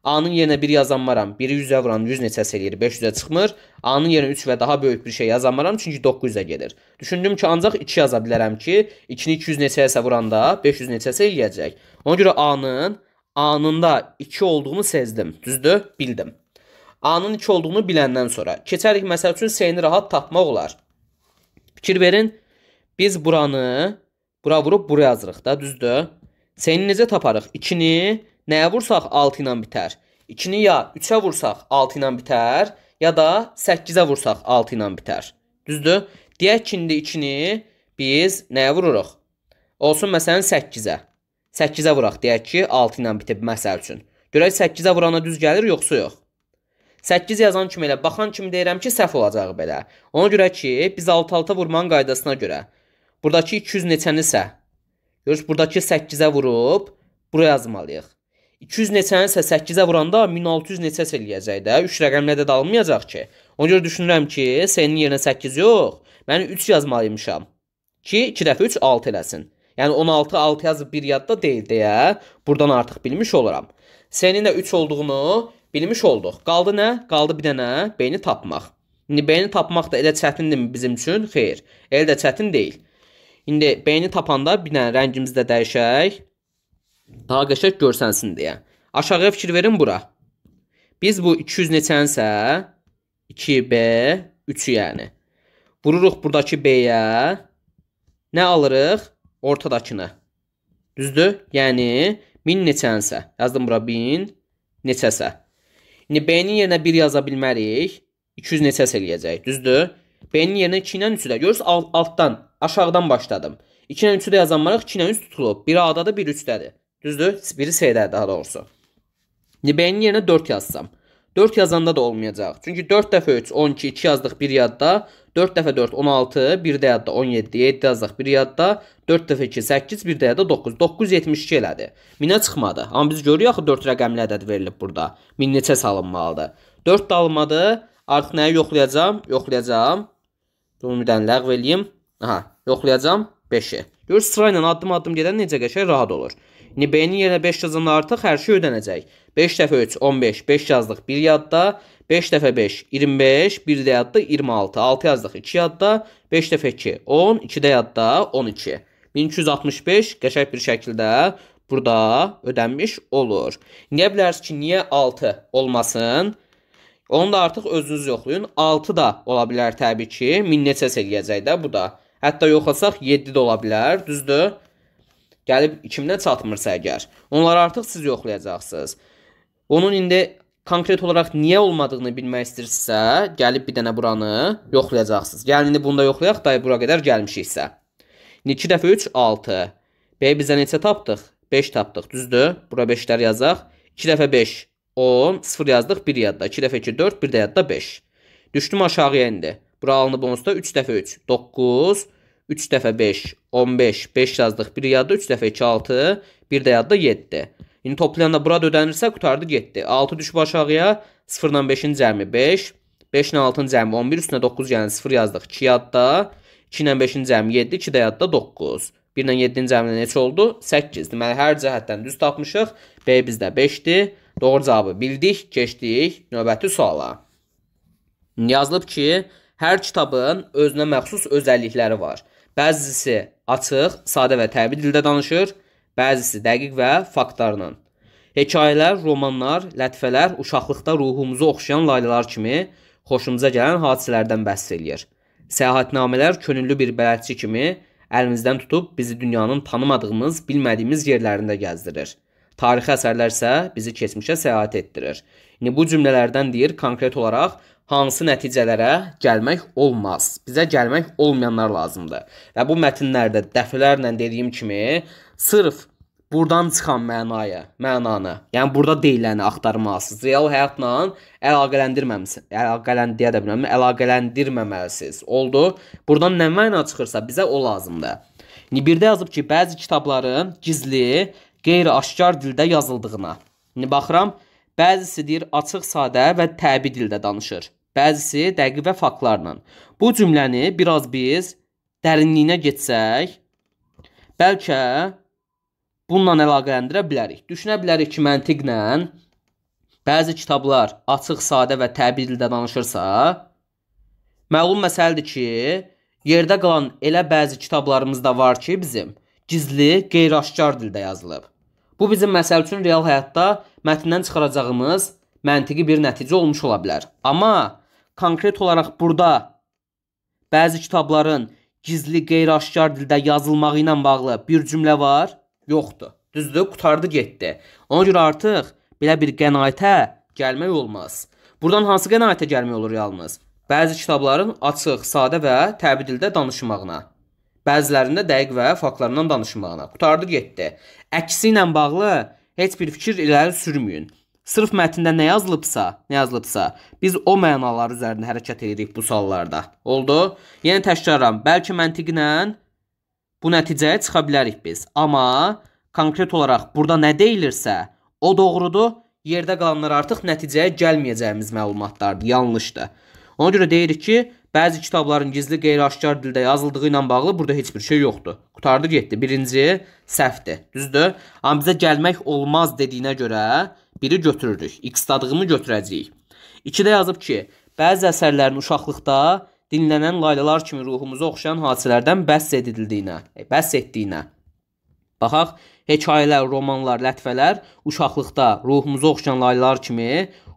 S1: A-nın yerinə 1 yazanmaram. 1-i 100-ə vuran 100 neçəsi eləyir, 500-ə çıxmır. A-nın yerinə 3 və daha böyük bir şey yazanmaram, çünki 900-ə gedir. Düşündüm ki, ancaq 2 yaza bilərəm ki, 2-ni 200 neçəyəsə vuranda 500 neçəsi eləyəcək. Ona görə A-nın A-nında 2 olduğunu sezdim. Düzdür? Bildim. A-nın 2 olduğunu biləndən sonra keçərik məsəl üçün C-ni rahat tapmaq olar. Fikir verin. Biz buranı bura vurub bura yazırıq da, düzdür? C-ni necə taparıq? 2-ni nəyə vursaq 6 ilə bitər. 2-ni ya 3-ə vursaq 6 ilə bitər, ya da 8-ə vursaq 6 ilə bitər. Düzdür? Deyək ki, indi 2-ni biz nəyə vururuq? Olsun məsələn 8-ə. 8-ə vuraq. Deyək ki, 6 ilə bitib məsəl üçün. Görək 8-ə vurana düz gəlir yoxsa yox. 8 yazan kimi elə baxan kimi deyirəm ki, səhv olacaq belə. Ona görə ki, biz 6-6-a vurmanın qaydasına görə burdakı 200 neçənisə, görürsüz, burdakı 8-ə vurub bura yazmalıyıq. 200 neçənisə 8-ə vuranda 1600 neçəsə eləyəcək də. 3 rəqəmlə də dalmayacaq ki. Ona görə düşünürəm ki, sənin yerinə 8 yox, mən 3 yazmalıymışam ki, 2 dəfə 3 6 eləsin. Yəni 16 6 yazıb bir yadda deyil deyə burdan artıq bilmiş olaram. C-nin də 3 olduğunu bilmiş olduq. Qaldı nə? Qaldı bir dənə B-ni tapmaq. İndi B-ni tapmaq da elə çətindirmi bizim üçün? Xeyr, elə də çətin deyil. İndi B-ni tapanda bir dənə rəngimizi də dəyişək. Daha qəşəng görsənsin deyə. Aşağıya fikir verin bura. Biz bu 200 neçənsə 2B 3 yəni. Vururuq burdakı B-yə. Nə alırıq? ortadakını. Düzdür? Yəni min neçənsə. Yazdım bura bin neçəsə. İndi B-nin yerinə 1 yaza bilmərik. 200 neçəsə eləyəcək. Düzdür? B-nin yerinə 2 ilə 3-ü də görürsüz alt, altdan, aşağıdan başladım. 2 ilə 3-ü də yazanmarıq. 2 ilə 3 tutulub. Biri A-dadır, biri 3-dədir. Düzdür? Biri C-dədir daha doğrusu. İndi B-nin yerinə 4 yazsam. 4 yazanda da olmayacaq. Çünki 4 dəfə 3 12, 2 yazdıq bir yadda. 4 dəfə 4 16, 1 də yadda 17, 7 yazdıq, 1 yadda 4 dəfə 2 8, 1 də yadda 9. 972 elədi. 1000-ə çıxmadı. Amma biz görürük axı 4 rəqəmli ədəd verilib burada. 1000 neçə salınmalıdır? 4 də alınmadı. Artıq nəyi yoxlayacağım? Yoxlayacağım. Ümumidən ləğv eləyim. Aha, yoxlayacağım 5-i. Görürsüz, sıra ilə addım-addım gedən necə qəşəng rahat olur. İndi B-nin yerinə 5 yazanda artıq hər şey ödənəcək. 5 dəfə 3 15, 5 yazdıq 1 yadda, 5 dəfə 5 25, 1 də yadda 26, 6 yazdıq 2 yadda, 5 dəfə 2 10, 2 də yadda 12. 1265 qəşəng bir şəkildə burada ödənmiş olur. Niyə bilərsiniz ki, niyə 6 olmasın? Onu da artıq özünüz yoxlayın. 6 da ola bilər təbii ki, min neçəsə eləyəcək də bu da. Hətta yoxlasaq 7 də ola bilər, düzdür? Gəlib 2-minə çatmırsa əgər. Onları artıq siz yoxlayacaqsınız. Onun indi konkret olaraq niyə olmadığını bilmək istəyirsinizsə, gəlib bir dənə buranı yoxlayacaqsınız. Gəlin indi bunu da yoxlayaq, dayı bura qədər gəlmişiksə. 2 dəfə 3 6. B bizə neçə tapdıq? 5 tapdıq, düzdür? Bura 5-lər yazaq. 2 dəfə 5 10, 0 yazdıq, 1 yadda. 2 dəfə 2 4, 1 də yadda 5. Düşdüm aşağıya indi. Bura alınıb onsda 3 dəfə 3 9, 3 dəfə 5 15, 5 yazdıq, 1 yadda, 3 dəfə 2 6, 1 də yadda 7. İndi toplayanla bura da ödənilirsə qutardı getdi. 6 düşüb aşağıya 0-dan 5-in cəmi 5. 5-lə 6-nın cəmi 11 üstünə 9 yəni 0 yazdıq 2 yadda. 2 ilə 5-in cəmi 7, 2 də yadda 9. 1 ilə 7-nin cəmi neçə oldu? 8. Deməli hər cəhətdən düz tapmışıq. B bizdə 5-dir. Doğru cavabı bildik. Keçdik növbəti suala. Yazılıb ki, hər kitabın özünə məxsus özəllikləri var. Bəzisi açıq, sadə və təbii dildə danışır bəzisi dəqiq və faktlarla. Hekayələr, romanlar, lətfələr uşaqlıqda ruhumuzu oxşayan laylalar kimi xoşumuza gələn hadisələrdən bəhs eləyir. Səyahətnamələr könüllü bir bələdçi kimi əlimizdən tutub bizi dünyanın tanımadığımız, bilmədiyimiz yerlərində gəzdirir. Tarixi əsərlər isə bizi keçmişə səyahət etdirir. İndi bu cümlələrdən deyir konkret olaraq hansı nəticələrə gəlmək olmaz. Bizə gəlmək olmayanlar lazımdır. Və bu mətnlərdə dəfələrlə dediyim kimi sırf burdan çıxan mənayı, mənanı, yəni burada deyiləni axtarmalısınız. Real həyatla əlaqələndirməmisiniz. Əlaqələndirə də bilmirəm, əlaqələndirməməlisiniz. Oldu? Burdan nə məna çıxırsa bizə o lazımdır. İndi birdə yazıb ki, bəzi kitabların gizli, qeyri-aşkar dildə yazıldığına. İndi baxıram, Bəzisi deyir açıq, sadə və təbii dildə danışır. Bəzisi dəqiq və faktlarla. Bu cümləni biraz biz dərinliyinə getsək, bəlkə bununla əlaqələndirə bilərik. Düşünə bilərik ki, məntiqlə bəzi kitablar açıq, sadə və təbii dildə danışırsa, məlum məsələdir ki, yerdə qalan elə bəzi kitablarımız da var ki, bizim gizli, qeyri-aşkar dildə yazılıb. Bu bizim məsəl üçün real həyatda mətndən çıxaracağımız məntiqi bir nəticə olmuş ola bilər. Amma konkret olaraq burada bəzi kitabların gizli qeyri-aşkar dildə yazılmağı ilə bağlı bir cümlə var, yoxdur. Düzdür, qutardı getdi. Ona görə artıq belə bir qənaətə gəlmək olmaz. Burdan hansı qənaətə gəlmək olur yalnız? Bəzi kitabların açıq, sadə və təbii dildə danışmağına. Bəzilərində dəqiq və faktlarından danışmağına. Qutardı getdi. Əksi ilə bağlı heç bir fikir irəli sürməyin. Sırf mətndə nə yazılıbsa, nə yazılıbsa, biz o mənalar üzərində hərəkət edirik bu suallarda. Oldu? Yenə təkrarlaram. Bəlkə məntiqlə bu nəticəyə çıxa bilərik biz. Amma konkret olaraq burada nə deyilirsə, o doğrudur. Yerdə qalanlar artıq nəticəyə gəlməyəcəyimiz məlumatlardır. Yanlışdır. Ona görə deyirik ki, Bəzi kitabların gizli qeyri-aşkar dildə yazıldığı ilə bağlı burada heç bir şey yoxdur. Qutardı getdi. Birinci səhvdir. Düzdür? Amma bizə gəlmək olmaz dediyinə görə biri götürürük. X dadığımı götürəcəyik. 2-də yazıb ki, bəzi əsərlərin uşaqlıqda dinlənən laylalar kimi ruhumuza oxşayan hadisələrdən bəhs edildiyinə, e, bəhs etdiyinə. Baxaq, hekayələr, romanlar, lətifələr uşaqlıqda ruhumuza oxşayan laylalar kimi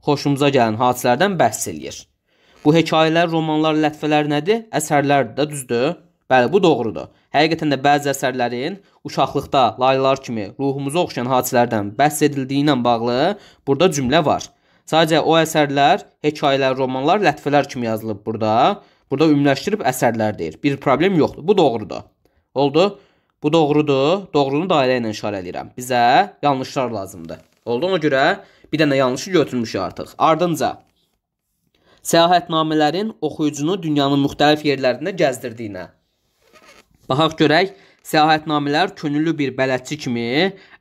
S1: xoşumuza gələn hadisələrdən bəhs eləyir. Bu hekayələr, romanlar, lətifələr nədir? Əsərlərdir də, düzdür? Bəli, bu doğrudur. Həqiqətən də bəzi əsərlərin uşaqlıqda laylar kimi ruhumuzu oxşayan hadisələrdən bəhs edildiyi ilə bağlı burada cümlə var. Sadəcə o əsərlər hekayələr, romanlar, lətifələr kimi yazılıb burada. Burada ümumiləşdirib əsərlər deyir. Bir problem yoxdur. Bu doğrudur. Oldu? Bu doğrudur. Doğrunu dairə ilə işarə edirəm. Bizə yanlışlar lazımdır. Oldu ona görə bir dənə yanlışı götürmüşük artıq. Ardınca səyahətnamələrin oxuyucunu dünyanın müxtəlif yerlərində gəzdirdiyinə. Baxaq görək, səyahətnamələr könüllü bir bələdçi kimi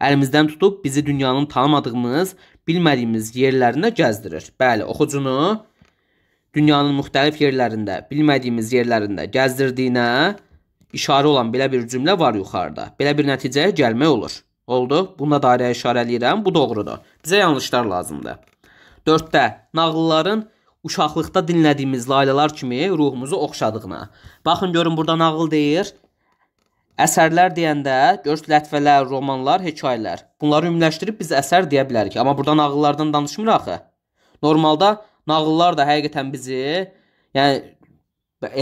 S1: əlimizdən tutub bizi dünyanın tanımadığımız, bilmədiyimiz yerlərinə gəzdirir. Bəli, oxucunu dünyanın müxtəlif yerlərində, bilmədiyimiz yerlərində gəzdirdiyinə işarə olan belə bir cümlə var yuxarıda. Belə bir nəticəyə gəlmək olur. Oldu? Buna dairə işarə eləyirəm. Bu doğrudur. Bizə yanlışlar lazımdır. 4-də nağılların uşaqlıqda dinlədiyimiz laylalar kimi ruhumuzu oxşadığına. Baxın görün burada nağıl deyir. Əsərlər deyəndə görürsüz lətvələr, romanlar, hekayələr. Bunları ümumiləşdirib biz əsər deyə bilərik. Amma burada nağıllardan danışmır axı. Normalda nağıllar da həqiqətən bizi, yəni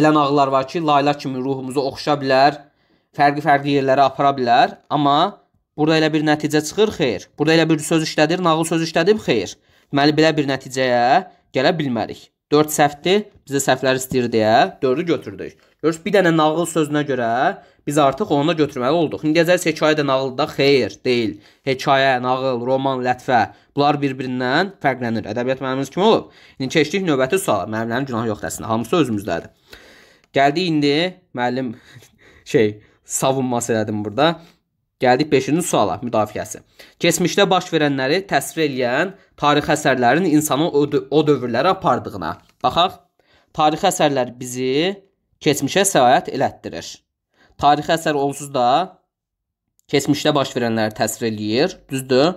S1: elə nağıllar var ki, layla kimi ruhumuzu oxşa bilər, fərqli-fərqli yerlərə apara bilər, amma burada elə bir nəticə çıxır, xeyr. Burada elə bir söz işlədir, nağıl sözü işlədib, xeyr. Deməli belə bir nəticəyə gələ bilmərik. 4 səhvdir. Bizə səhvləri istəyir deyə 4-ü götürdük. Görürsüz, bir dənə nağıl sözünə görə biz artıq onu götürməli olduq. İndi deyəcəyiz hekayə də nağılda xeyr deyil. Hekayə, nağıl, roman, lətfə bunlar bir-birindən fərqlənir. Ədəbiyyat müəllimimiz kim olub? İndi keçdik növbəti suala. Müəllimlərin günahı yoxdur əslində. Hamısı özümüzdədir. Gəldik indi müəllim *laughs* şey savunması elədim burada. Gəldik 5-ci suala, müdafiəsi. Keçmişdə baş verənləri təsvir edən tarixi əsərlərin insanı o, dö o dövrlərə apardığına. Baxaq. Tarixi əsərlər bizi keçmişə səyahət elətdirir. Tarixi əsər onsuz da keçmişdə baş verənləri təsvir eləyir, düzdür?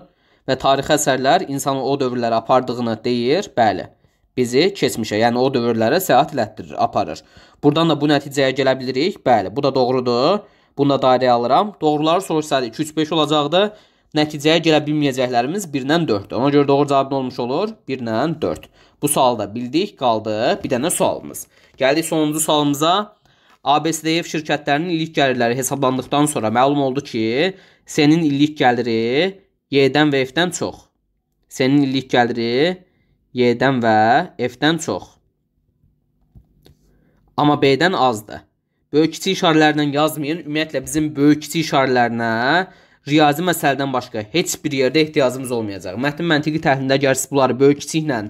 S1: Və tarixi əsərlər insanı o dövrlərə apardığını deyir. Bəli. Bizi keçmişə, yəni o dövrlərə səyahət elətdirir, aparır. Burdan da bu nəticəyə gələ bilirik. Bəli, bu da doğrudur. Bunu da dairəyə alıram. Doğruları soruşsaydı 2-3-5 olacaqdı. Nəticəyə gələ bilməyəcəklərimiz 1-dən 4-dür. Ona görə doğru cavab nə olmuş olur? 1-dən 4. Bu sualı da bildik, qaldı bir dənə sualımız. Gəldik sonuncu sualımıza. ABSDF şirkətlərinin illik gəlirləri hesablandıqdan sonra məlum oldu ki, senin illik gəliri Y-dən və F-dən çox. Senin illik gəliri Y-dən və F-dən çox. Amma B-dən azdır böyük kiçik işarələrlə yazmayın. Ümumiyyətlə bizim böyük kiçik işarələrinə riyazi məsələdən başqa heç bir yerdə ehtiyacımız olmayacaq. Mətn məntiqi təhlilində əgər siz bunları böyük kiçiklə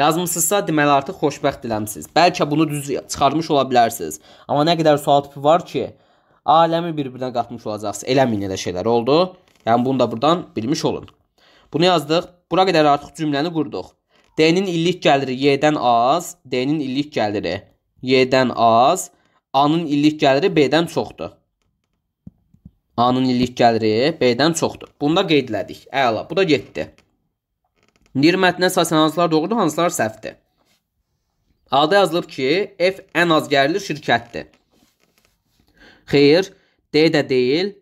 S1: yazmısınızsa, deməli artıq xoşbəxt diləmsiniz. Bəlkə bunu düz çıxarmış ola bilərsiniz. Amma nə qədər sual tipi var ki, aləmi bir-birinə qatmış olacaqsınız. Eləməyin elə şeylər oldu. Yəni bunu da burdan bilmiş olun. Bunu yazdıq. Bura qədər artıq cümləni qurduq. D-nin illik gəliri Y-dən az, D-nin illik gəliri Y-dən az, A-nın illik gəliri B-dən çoxdur. A-nın illik gəliri B-dən çoxdur. Bunu da qeyd elədik. Əla, bu da 7. Bir mətnə əsasən hansılar doğrudur, hansılar səhvdir? A-da yazılıb ki, F ən az gəlirli şirkətdir. Xeyr, D də deyil,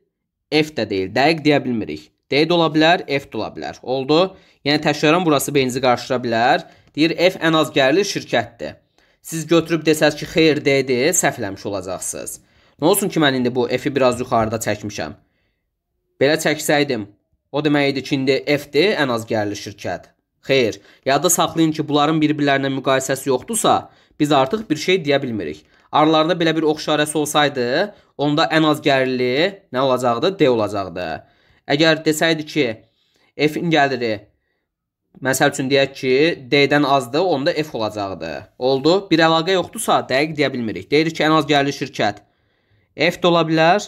S1: F də deyil. Dəqiq deyə bilmirik. D də ola bilər, F də ola bilər. Oldu? Yəni təkrarən burası beynizi qarışdıra bilər. Deyir F ən az gəlirli şirkətdir siz götürüb desəz ki, xeyr dedi, səhv eləmiş olacaqsınız. Nə olsun ki, mən indi bu f-i biraz yuxarıda çəkmişəm. Belə çəksəydim, o demək idi ki, indi f-dir ən az gəlirli şirkət. Xeyr, yadda saxlayın ki, bunların bir-birlərinə müqayisəsi yoxdursa, biz artıq bir şey deyə bilmirik. Aralarında belə bir ox işarəsi olsaydı, onda ən az gəlirli nə olacaqdı? D olacaqdı. Əgər desəydi ki, f-in gəliri Məsəl üçün deyək ki, D-dən azdır, onda F olacaqdır. Oldu. Bir əlaqə yoxdursa, dəqiq deyə bilmirik. Deyirik ki, ən az gəlirli şirkət F də ola bilər,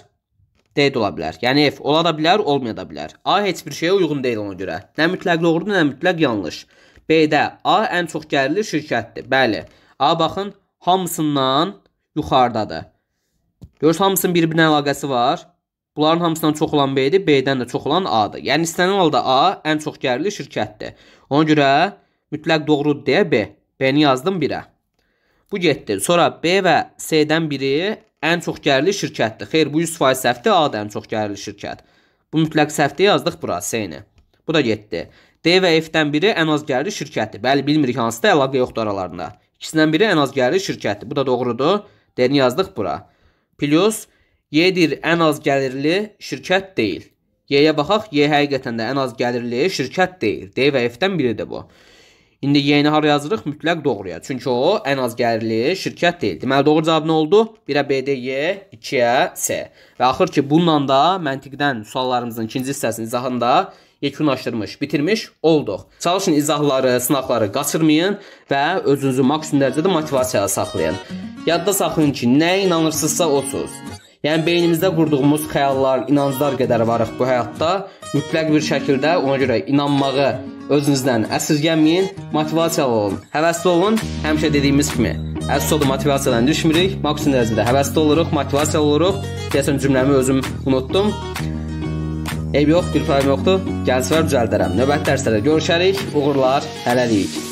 S1: D də ola bilər. Yəni F ola da bilər, olmaya da bilər. A heç bir şeyə uyğun deyil ona görə. Nə mütləq doğrudur, nə mütləq yanlış. B-də A ən çox gəlirli şirkətdir. Bəli. A baxın, hamısından yuxarıdadır. Görürsüz, hamısının bir-birinə əlaqəsi var. Bunların hamısından çox olan B-dir, B-dən də çox olan A-dır. Yəni istənilən halda A ən çox gəlirli şirkətdir. Ona görə mütləq doğrudur deyə B. B-ni yazdım 1-ə. Bu getdi. Sonra B və C-dən biri ən çox gəlirli şirkətdir. Xeyr, bu 100% səhvdir, A-da ən çox gəlirli şirkət. Bu mütləq səhvdir yazdıq bura C-ni. Bu da getdi. D və F-dən biri ən az gəlirli şirkətdir. Bəli, bilmirik hansıda əlaqə yoxdur aralarında. İkisindən biri ən az gəlirli şirkətdir. Bu da doğrudur. D-ni yazdıq bura. Plus Y-dir ən az gəlirli şirkət deyil. Y-yə baxaq, Y həqiqətən də ən az gəlirli şirkət deyil. D və F-dən biridir bu. İndi Y-ni hara yazırıq? Mütləq doğruya. Çünki o ən az gəlirli şirkət deyil. Deməli doğru cavab nə oldu? 1-ə B-də Y, 2-yə S. Və axır ki, bununla da məntiqdən suallarımızın ikinci hissəsinin izahında yekunlaşdırmış, bitirmiş olduq. Çalışın izahları, sınaqları qaçırmayın və özünüzü maksimum dərəcədə motivasiyaya saxlayın. Yadda saxlayın ki, nəyə inanırsınızsa osuz. Yəni beynimizdə qurduğumuz xəyallar, inanclar qədər varıq bu həyatda. Mütləq bir şəkildə ona görə inanmağı özünüzdən əsirgəməyin, motivasiyalı olun, həvəsli olun. Həmişə dediyimiz kimi, əsas odur motivasiyadan düşmürük, maksimum dərəcədə həvəsli oluruq, motivasiyalı oluruq. Deyəsən cümləmi özüm unutdum. Eyb yox, bir problem yoxdur. Gəlsələr düzəldərəm. Növbəti dərslərdə görüşərik. Uğurlar, hələlik.